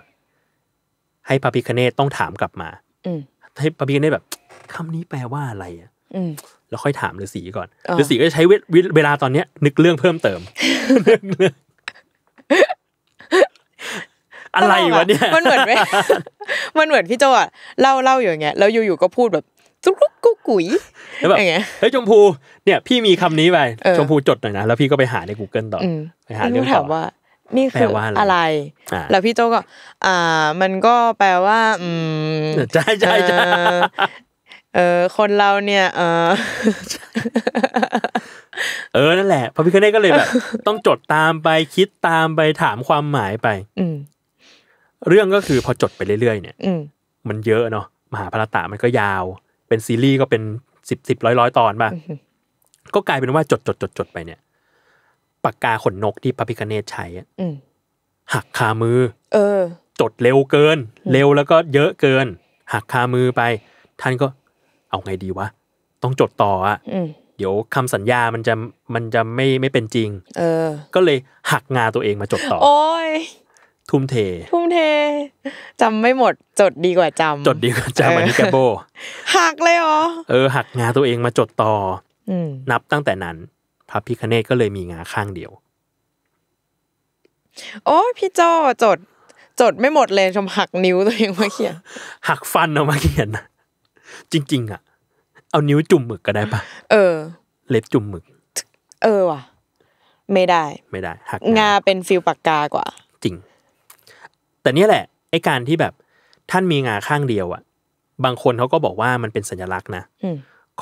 ให้พระพิคเนตต้องถามกลับมาให้พระพิคเนตแบบคำนี้แปลว่าอะไรอะแล้วค่อยถามฤาษีก่อนฤาษีก็จะใช้ เวลาตอนเนี้ยนึกเรื่องเพิ่มเติม อะไรวะเนี่ยมันเหมือนมันเหมือนพี่โจอ่ะเล่าเล่าอย่างเงี้ยแล้วอยู่ๆก็พูดแบบจุกกุ๊กุ๋ยแรเงี้ยเฮ้ยชมพูเนี่ยพี่มีคำนี้ไปชมพูจดหน่อยนะแล้วพี่ก็ไปหาใน Google ต่อไปหาเรื่องต่อว่า นี่คืออะไร แล้วพี่โจก็ อ่า มันก็แปลว่า อืมใช่ใช่ใช่เออคนเราเนี่ย เออเออนั่นแหละพระพิคเนตก็เลยแบบ ต้องจดตามไปคิดตามไปถามความหมายไป อืเรื่องก็คือพอจดไปเรื่อยๆเนี่ยมันเยอะเนาะมหาพรตามันก็ยาว เป็นซีรีส์ก็เป็นสิบสิบร้อยร้อยตอนป่ะก็กลายเป็นว่าจดจดจดจดไปเนี่ยปากกาขนนกที่พระพิคเนตใช้อหักคามือ เออ จดเร็วเกิน เร็วแล้วก็เยอะเกิน หักคามือไปท่านก็เอาไงดีวะ ต้องจดต่ออะเดี๋ยวคำสัญญามันจะมันจะไม่ไม่เป็นจริง เออ ก็เลยหักงาตัวเองมาจดต่อ โอ้ย ทุ่มเท ทุ่มเท จำไม่หมด จดดีกว่าจำ จดดีกว่าจำอันนี้แกโบ หักเลยเหรอเออ หักงาตัวเองมาจดต่ออนับตั้งแต่นั้นพระพิคเนตก็เลยมีงาข้างเดียว โอ้พี่โจจด จดไม่หมดเลยชมหักนิ้วตัวเองมาเขียน หักฟันออกมาเขียนะจริง ๆ อ่ะ เอานิ้วจุ่มหมึกก็ได้ปะเออ เล็บจุ่มหมึก เออว่ะไม่ได้ ไม่ได้หักงาเป็นฟิลปากกากว่า จริง แต่เนี่ยแหละ ไอการที่แบบท่านมีงาข้างเดียว อ่ะ บางคนเขาก็บอกว่ามันเป็นสัญลักษณ์นะ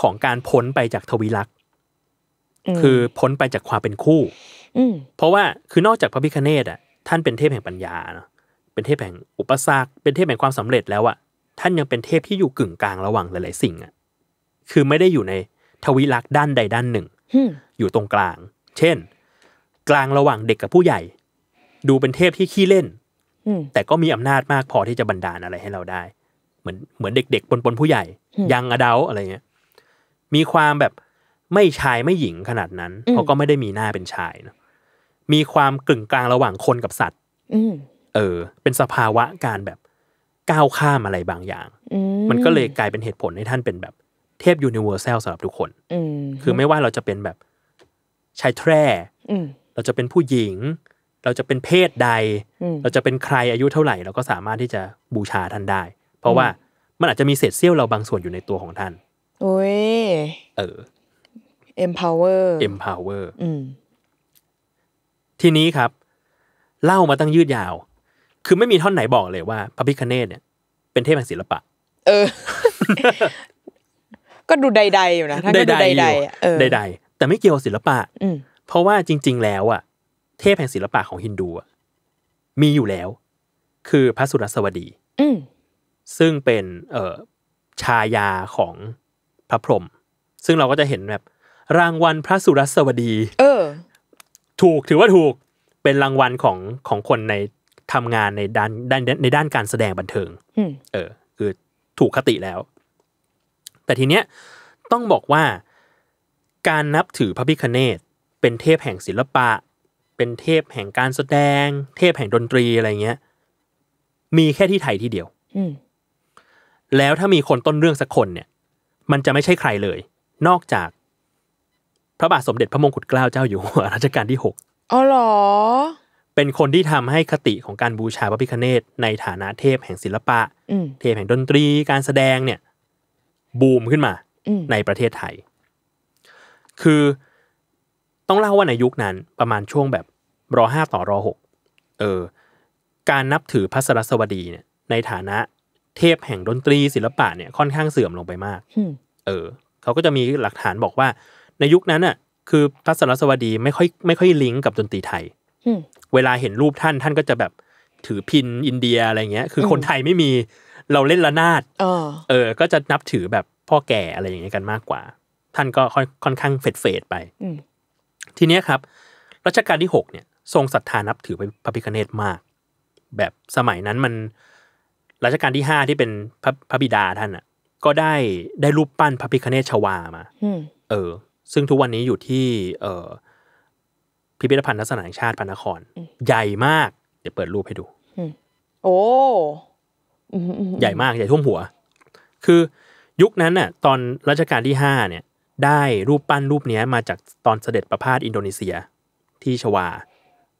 ของการพ้นไปจากทวีลักษณ์คือพ้นไปจากความเป็นคู่เพราะว่าคือนอกจากพระพิคเนตอ่ะ ท่านเป็นเทพแห่งปัญญาเนาะเป็นเทพแห่งอุปสรรคเป็นเทพแห่งความสำเร็จแล้วอ่ะท่านยังเป็นเทพที่อยู่กึ่งกลางระหว่างหลาย ๆสิ่งอ่ะ คือไม่ได้อยู่ในทวิลักษ์ด้านใดด้านหนึ่ง อยู่ตรงกลาง เช่น กลางระหว่างเด็กกับผู้ใหญ่ ดูเป็นเทพที่ขี้เล่นแต่ก็มีอำนาจมากพอที่จะบันดาลอะไรให้เราได้ เหมือนเหมือนเด็กๆปนปนผู้ใหญ่ ยังอดาอะไรเงี้ย มีความแบบไม่ชายไม่หญิงขนาดนั้นเขาก็ไม่ได้มีหน้าเป็นชายนะมีความกึ่งกลางระหว่างคนกับสัตว์เออ เป็นสภาวะการแบบก้าวข้ามอะไรบางอย่าง มันก็เลยกลายเป็นเหตุผลให้ท่านเป็นแบบ เทพยูนิเวอร์แซลสำหรับทุกคนคือไม่ว่าเราจะเป็นแบบชายแทร่เราจะเป็นผู้หญิง เราจะเป็นเพศใด เราจะเป็นใครอายุเท่าไหร่ เราก็สามารถที่จะบูชาท่านได้ เพราะว่ามันอาจจะมีเศษเสี้ยวเราบางส่วนอยู่ในตัวของท่าน โอ้ยเออ empower empower ทีนี้ครับ เล่ามาตั้งยืดยาวคือไม่มีท่อนไหนบอกเลยว่า พระพิคเนตเนี่ยเป็นเทพแห่งศิลปะ เออ ก็ดูใดๆอยู่นะถ้าดูใดๆอ่ะใดๆแต่ไม่เกี่ยวกับศิลปะเพราะว่าจริง ๆ แล้วอ่ะเทพแห่งศิลปะของฮินดูมีอยู่แล้ว คือพระสุรสวดีซึ่งเป็น เออชายาของพระพรหมซึ่งเราก็จะเห็นแบบ รางวัลพระสุรสวดี เออ ถูกถือว่าถูกเป็นรางวัลของของคนในทำงานในด้านด้านในด้านการแสดงบันเทิงเออคือถูกคติแล้ว แต่ทีเนี้ยต้องบอกว่าการนับถือพระพิคเนตเป็นเทพแห่งศิลปะ เป็นเทพแห่งการแสดง เทพแห่งดนตรีอะไรเงี้ยมีแค่ที่ไทยที่เดียวแล้วถ้ามีคนต้นเรื่องสักคนเนี่ย มันจะไม่ใช่ใครเลย นอกจาก พระบาทสมเด็จพระมงกุฎเกล้าเจ้าอยู่หัวรัชกาลที่หกอ๋อหรอเป็นคนที่ทำให้คติของการบูชาพระพิคเนตในฐานะเทพแห่งศิลปะ เทพแห่งดนตรีการแสดงเนี่ย บูมขึ้นมา ในประเทศไทย คือต้องเล่าว่าในยุคนั้นประมาณช่วงแบบรอห้าต่อรอหก เออ การนับถือพระสรสวดีเนี่ย ในฐานะเทพแห่งดนตรีศิลปะเนี่ยค่อนข้างเสื่อมลงไปมากเออเขาก็จะมีหลักฐานบอกว่า ในยุคนั้นอ่ะ คือพระสรสวดี ไม่ค่อย ไม่ค่อยลิงก์กับดนตรีไทยเวลาเห็นรูปท่านท่านก็จะแบบถือพิน อินเดียอะไรเงี้ยคือคนไทยไม่มีเราเล่นละนาดเออ ก็จะนับถือแบบพ่อแก่อะไรอย่างเงี้ยกันมากกว่า ท่านก็ค่อยค่อนข้างเฟดเฟดไปทีเนี้ยครับรัชกาลที่หกเนี่ย ทรงศรัทธานับถือพระพิคเนตมาก แบบสมัยนั้นมันรัชกาลที่ห้าที่เป็นพระพระบิดาท่านอะ่ะ ก็ได้ได้รูปปั้นพระพิคเนตชวามาเออ ซึ่งทุกวันนี้อยู่ที่ เออพิพิธภัณฑ์ลักษณะแงชาติพานครใหญ่มาก เดี๋ยวเปิดรูปให้ดูโอ้ใหญ่มากใหญ่ท่วมหัว คือยุคนั้นน่ะ ตอนรัชกาลที่ห้าเนี่ย ได้รูปปั้นรูปนี้มาจากตอนเสด็จประพาสอินโดนีเซียที่ชวา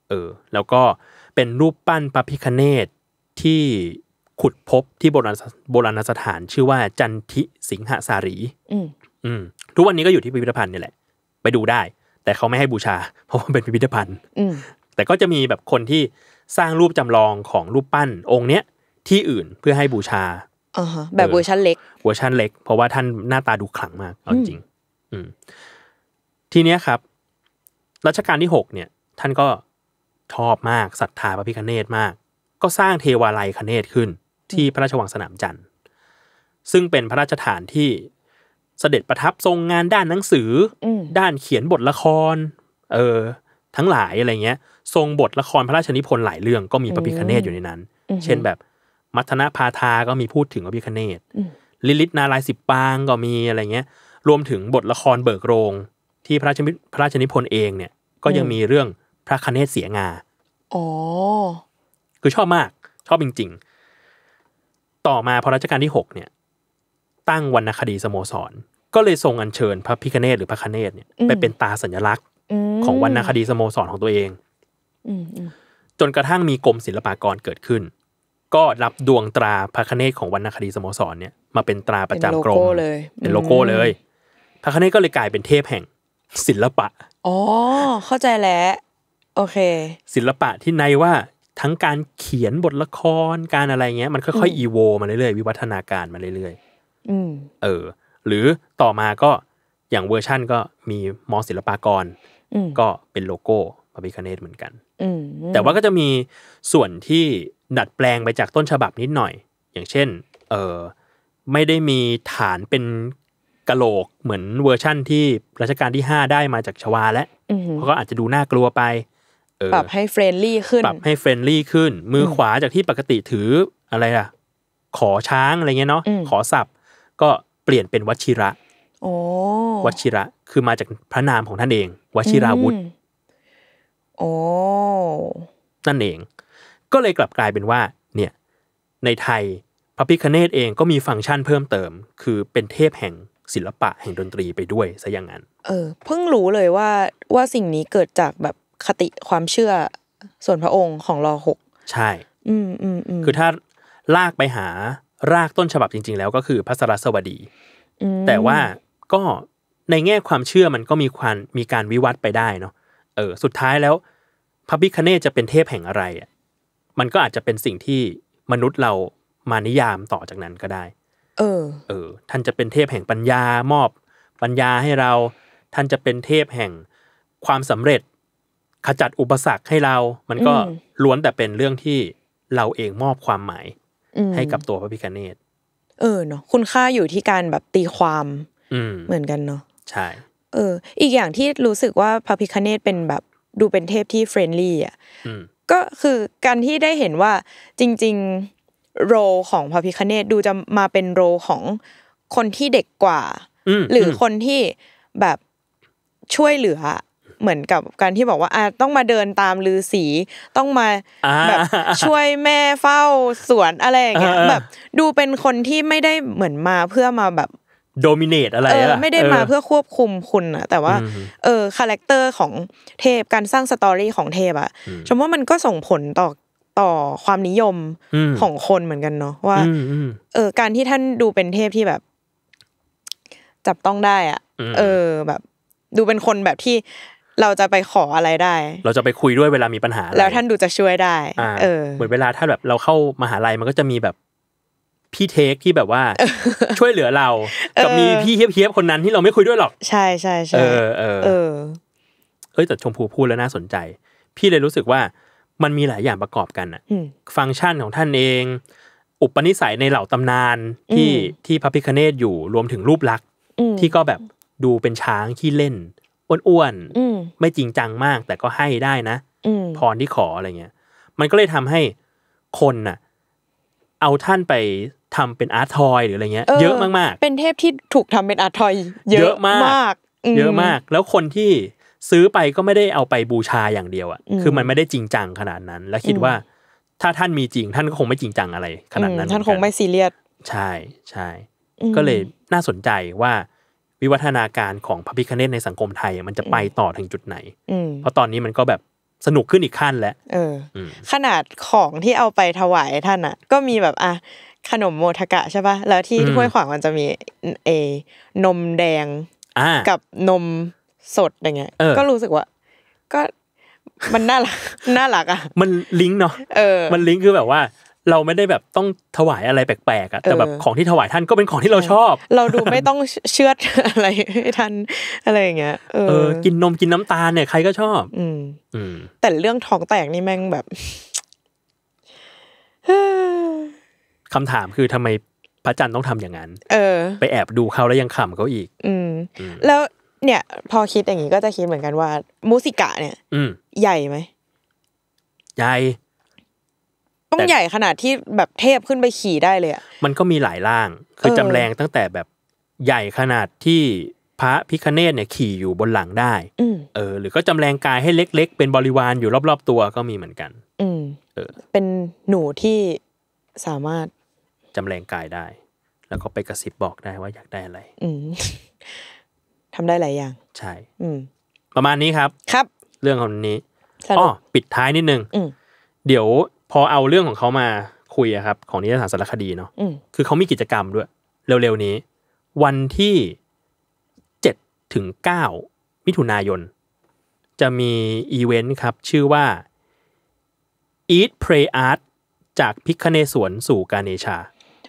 เออ แล้วก็เป็นรูปปั้นพระพิคเนตที่ขุดพบที่โบราณโบราณสถานชื่อว่าจันทิสิงหสารีอืมทุกวันนี้ก็อยู่ที่พิพิธภัณฑ์นี่แหละไปดูได้แต่เขาไม่ให้บูชา เพราะว่าเป็นพิพิธภัณฑ์แต่ก็จะมีแบบคนที่สร้างรูปจำลองของรูปปั้นองค์เนี้ยที่อื่นเพื่อให้บูชาแบบเวอร์ชันเล็กเวอร์ชันเล็ก เพราะว่า ท่านหน้าตาดูขลังมากเอาจริงทีเนี้ยครับรัชกาลที่หกเนี่ยท่านก็ชอบมากศรัทธาพระพิคเนตมาก ก็สร้างเทวาลัยคเนตขึ้นที่พระราชวังสนามจันทร์ซึ่งเป็นพระราชฐานที่เสด็จประทับทรงงานด้านหนังสือ ด้านเขียนบทละคร เออ ทั้งหลายอะไรเงี้ยทรงบทละครพระราชนิพนธ์หลายเรื่องก็มีพระพิคเนตอยู่ในนั้น เช่นแบบมัทนาพาทาก็มีพูดถึงพระพิคเนตลิลิต นาลายสิบปางก็มีอะไรเงี้ยรวมถึงบทละครเบิกโรง ที่พระราชพระราชนิพนธ์เองเนี่ย ก็ยังมีเรื่องพระคเนตเสียงาอ๋อ คือชอบมากชอบจริง ๆ ต่อมาพอรัชกาลที่หกเนี่ยตั้งวรรณคดีสโมสร ก็เลยทรงอัญเชิญพระพิคเนตหรือพระคเนตเนี่ยไปเป็นตาสัญลักษณ์ของวรรณคดีสโมสรของตัวเองจนกระทั่งมีกรมศิลปากรเกิดขึ้น ก็รับดวงตราพระคเนตของวรรณคดีสโมสรเนี่ยมาเป็นตราประจำกรมเป็นโลโก้เลย พระคเนตก็เลยกลายเป็นเทพแห่งศิลปะอ๋อเข้าใจแล้วโอเค ศิลปะที่ในว่าทั้งการเขียนบทละครการอะไรเงี้ยมันค่อยๆอีโว มาเรื่อยๆวิวัฒนาการมาเรื่อยๆเออ หรือต่อมาก็อย่างเวอร์ชั่นก็มีมอศิลปากร ก็เป็นโลโก้พระพิคเนตเหมือนกันแต่ว่าก็จะมีส่วนที่ดัดแปลงไปจากต้นฉบับนิดหน่อย อย่างเช่นเออไม่ได้มีฐานเป็นกะโหลกเหมือนเวอร์ชั่นที่ รัชกาลที่ 5 ได้มาจากชวาแล้วเราะก็อาจจะดูน่ากลัวไปปรับให้เฟรนลี่ขึ้น ปรับให้เฟรนลี่ ขึ้น มือขวาจากที่ปกติถืออะไรล่ะขอช้างอะไรเงี้ยเนาะขอสับก็เปลี่ยนเป็นวชิระวชิระคือมาจากพระนามของท่านเองวชิราวุธโอ้นั่นเอง ก็เลยกลับกลายเป็นว่า เนี่ย ในไทยพระพิคเนตเองก็มีฟังก์ชันเพิ่มเติม คือเป็นเทพแห่งศิลปะแห่งดนตรีไปด้วยซะอย่างนั้น เออ เพิ่งรู้เลยว่าว่าสิ่งนี้เกิดจากแบบคติความเชื่อส่วนพระองค์ของรอหกใช่ อืมอืมอืมคือถ้าลากไปหารากต้นฉบับจริง ๆแล้ว ก็คือพระสรัสวดีแต่ว่าก็ในแง่ความเชื่อมันก็มีความมีการวิวัฒน์ไปได้เนาะเออ สุดท้ายแล้วพระพิคเนตจะเป็นเทพแห่งอะไรอ่ะมันก็อาจจะเป็นสิ่งที่มนุษย์เรามานิยามต่อจากนั้นก็ได้ เออเออ ท่านจะเป็นเทพแห่งปัญญามอบปัญญาให้เรา ท่านจะเป็นเทพแห่งความสำเร็จ ขจัดอุปสรรคให้เรา มันก็ล้วนแต่เป็นเรื่องที่เราเองมอบความหมายให้กับตัวพระพิคเนตเออเนาะคุณค่าอยู่ที่การแบบตีความเหมือนกันเนาะใช่ เออ อีกอย่างที่รู้สึกว่าพระพิคเนตเป็นแบบดูเป็นเทพที่เฟรนลี่อ่ะก็คือการที่ได้เห็นว่าจริง ๆโรของพระพิคเนตดูจะมาเป็นโรของคนที่เด็กกว่าหรือคนที่แบบช่วยเหลือเหมือนกับการที่บอกว่าอต้องมาเดินตามลือสีต้องมาแบบ ช่วยแม่เฝ้าสวนอะไรอย่างเงี้ย แบบ ดูเป็นคนที่ไม่ได้เหมือนมาเพื่อมาแบบโดมิเนตอะไรอะไม่ได้มาเพื่อควบคุมคุณอะแต่ว่าเออคาแรคเตอร์ของเทพการสร้างสตอรี่ของเทพอะชมว่ามันก็ส่งผลต่อต่อความนิยมของคนเหมือนกันเนาะว่า เออ การที่ท่านดูเป็นเทพที่แบบ จับต้องได้อะเออแบบ ดูเป็นคนแบบที่เราจะไปขออะไรได้ เราจะไปคุยด้วยเวลามีปัญหาแล้วท่านดูจะช่วยได้เออเหมือนเวลาถ้าแบบเราเข้ามหาลัยมันก็จะมีแบบพี่เทคที่แบบว่าช่วยเหลือเรา กับมีพี่เฮียบๆคนนั้นที่เราไม่คุยด้วยหรอก ใช่ใช่ใช่เออเออ เออเอ้ยแต่ชมพูพูดแล้วน่าสนใจ พี่เลยรู้สึกว่ามันมีหลายอย่างประกอบกันอะฟังก์ชันของท่านเอง อุปนิสัยในเหล่าตำนาน ที่ที่พระพิคเนตอยู่รวมถึงรูปลักษณ์ที่ก็แบบดูเป็นช้างที่เล่นอ้วนๆไม่จริงจังมากแต่ก็ให้ได้นะพรที่ขออะไรเงี้ยมันก็เลยทำให้คนน่ะ เอาท่านไปทำเป็นอาร์ทอย หรืออะไรเงี้ยเยอะมาก ๆ เป็นเทพที่ถูกทำเป็นอาร์ทอย เยอะมากเยอะมาก แล้วคนที่ซื้อไปก็ไม่ได้เอาไปบูชาอย่างเดียวอ่ะคือมันไม่ได้จริงจังขนาดนั้น แล้วคิดว่าถ้าท่านมีจริง ท่านก็คงไม่จริงจังอะไร ขนาดนั้นท่านคงไม่ซีเรียสใช่ใช่ก็เลยน่าสนใจว่าวิวัฒนาการของพระพิคเนตในสังคมไทย มันจะไปต่อถึงจุดไหนเพราะตอนนี้มันก็แบบสนุกขึ้นอีกขั้นแล้วออขนาดของที่เอาไปถวายท่านอ่ะก็มีแบบ อ่ะขนมโมทกะใช่ป่ะ แล้วที่ห้วยขวางมันจะมีเอนมแดงกับนมสดอย่างเงี้ย ก็รู้สึกว่าก็มันน่ารักน่ารักอ่ะ มันลิงก์เนาะมันลิงก์คือแบบว่าเราไม่ได้แบบต้องถวายอะไรแปลกๆอ่ะแต่แบบของที่ถวายท่านก็เป็นของที่เราชอบ เราดูไม่ต้องเชื่ออะไรให้ท่าน อะไรอย่างเงี้ยเออกินนมกินน้ำตาลเนี่ยใครก็ชอบ อืมอืมแต่เรื่องท้องแตกนี่แม่งแบบคำถามคือทำไมพระจันทร์ต้องทำอย่างนั้น เออ ไปแอบดูเขาแล้วยังขำเขาอีก อืมแล้วเนี่ย พอคิดอย่างนี้ก็จะคิดเหมือนกันว่า มูสิกะเนี่ยอืใหญ่ไหมใหญ่ต้องใหญ่ขนาดที่แบบเทพขึ้นไปขี่ได้เลยอ่ะมันก็มีหลายร่าง คือจำแรงตั้งแต่แบบใหญ่ขนาดที่พระพิคเนตเนี่ยขี่อยู่บนหลังได้เออหรือ ก็จำแรงกายให้เล็ก ๆ เป็นบริวารอยู่รอบๆตัวก็มีเหมือนกัน อืมเออ เป็นหนูที่สามารถจำแรงกายได้ แล้วก็ไปกระซิบบอกได้ว่าอยากได้อะไรอืมทำได้หลายอย่าง ใช่ อืมประมาณนี้ครับ ครับ เรื่องของนี้อ๋อปิดท้ายนิดนึงเดี๋ยวพอเอาเรื่องของเขามาคุยครับ ของนิตยสารสารคดีเนาะคือเขามีกิจกรรมด้วย เร็วๆ นี้ วันที่เจ็ดถึงเก้ามิถุนายน จะมีอีเวนต์ครับ ชื่อว่า Eat Pray Art จากพิคเนสวนสู่กาเนชา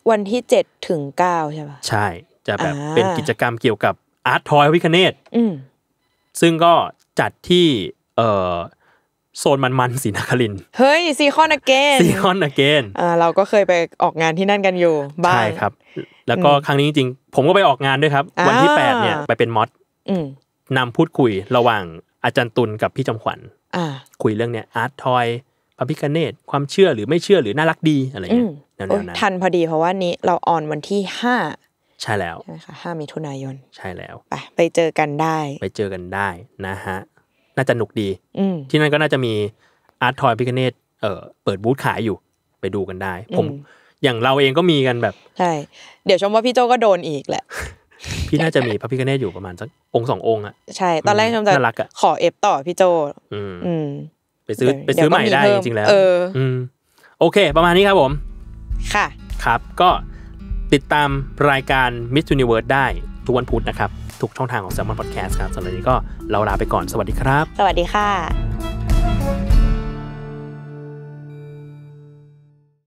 วันที่เจ็ดถึงเก้าใช่ปะใช่ จะแบบเป็นกิจกรรมเกี่ยวกับอาร์ตทอยพิคเนตซึ่งก็จัดที่ เอ่อโซนมันๆสีนัคลิน เฮ้ยซีคอนอเกนซีคอนอเกนอ่าเราก็เคยไปออกงานที่นั่นกันอยู่บ้างใช่ครับ แล้วก็ครั้งนี้จริงๆผมก็ไปออกงานด้วยครับ วันที่แปดเนี่ยไปเป็นมอสนำพูดคุยระหว่างอาจารย์ตุลกับพี่จำขวัญคุยเรื่องเนี้ยอาร์ตทอยพระพิคเนตความเชื่อหรือไม่เชื่อหรือน่ารักดีอะไรเงี้ยแนวๆ้ทันพอดี เพราะว่านี้เราออนวันที่ห้าใช่แล้วใช่ค่ะห้ามิถุนายนใช่แล้วไปไปเจอกันได้ ไปเจอกันได้นะฮะน่าจะหนุกดีที่นั่นก็น่าจะมีอาร์ตทอยพิคเนตเออเปิดบูธขายอยู่ไปดูกันได้ ผมอย่างเราเองก็มีกันแบบใช่เดี๋ยวชมว่าพี่โจก็โดนอีกแหละพี่น่าจะมีพระพิคเนตอยู่ประมาณสักองสององค์อะใช่ตอนแรกชมจะขอเอฟต่อพี่โจอืมไปซื้อไปซื้อใหม่ได้จริงๆแล้วอืมโอเค ประมาณนี้ครับผม ค่ะครับ ก็ติดตามรายการ Miss Universe ได้ทุกวันพุธนะครับทุกช่องทางของ s ซมอนพอดแคสต์ครับสำหรับนี้ก็เราลาไปก่อน สวัสดีครับ สวัสดีค่ะ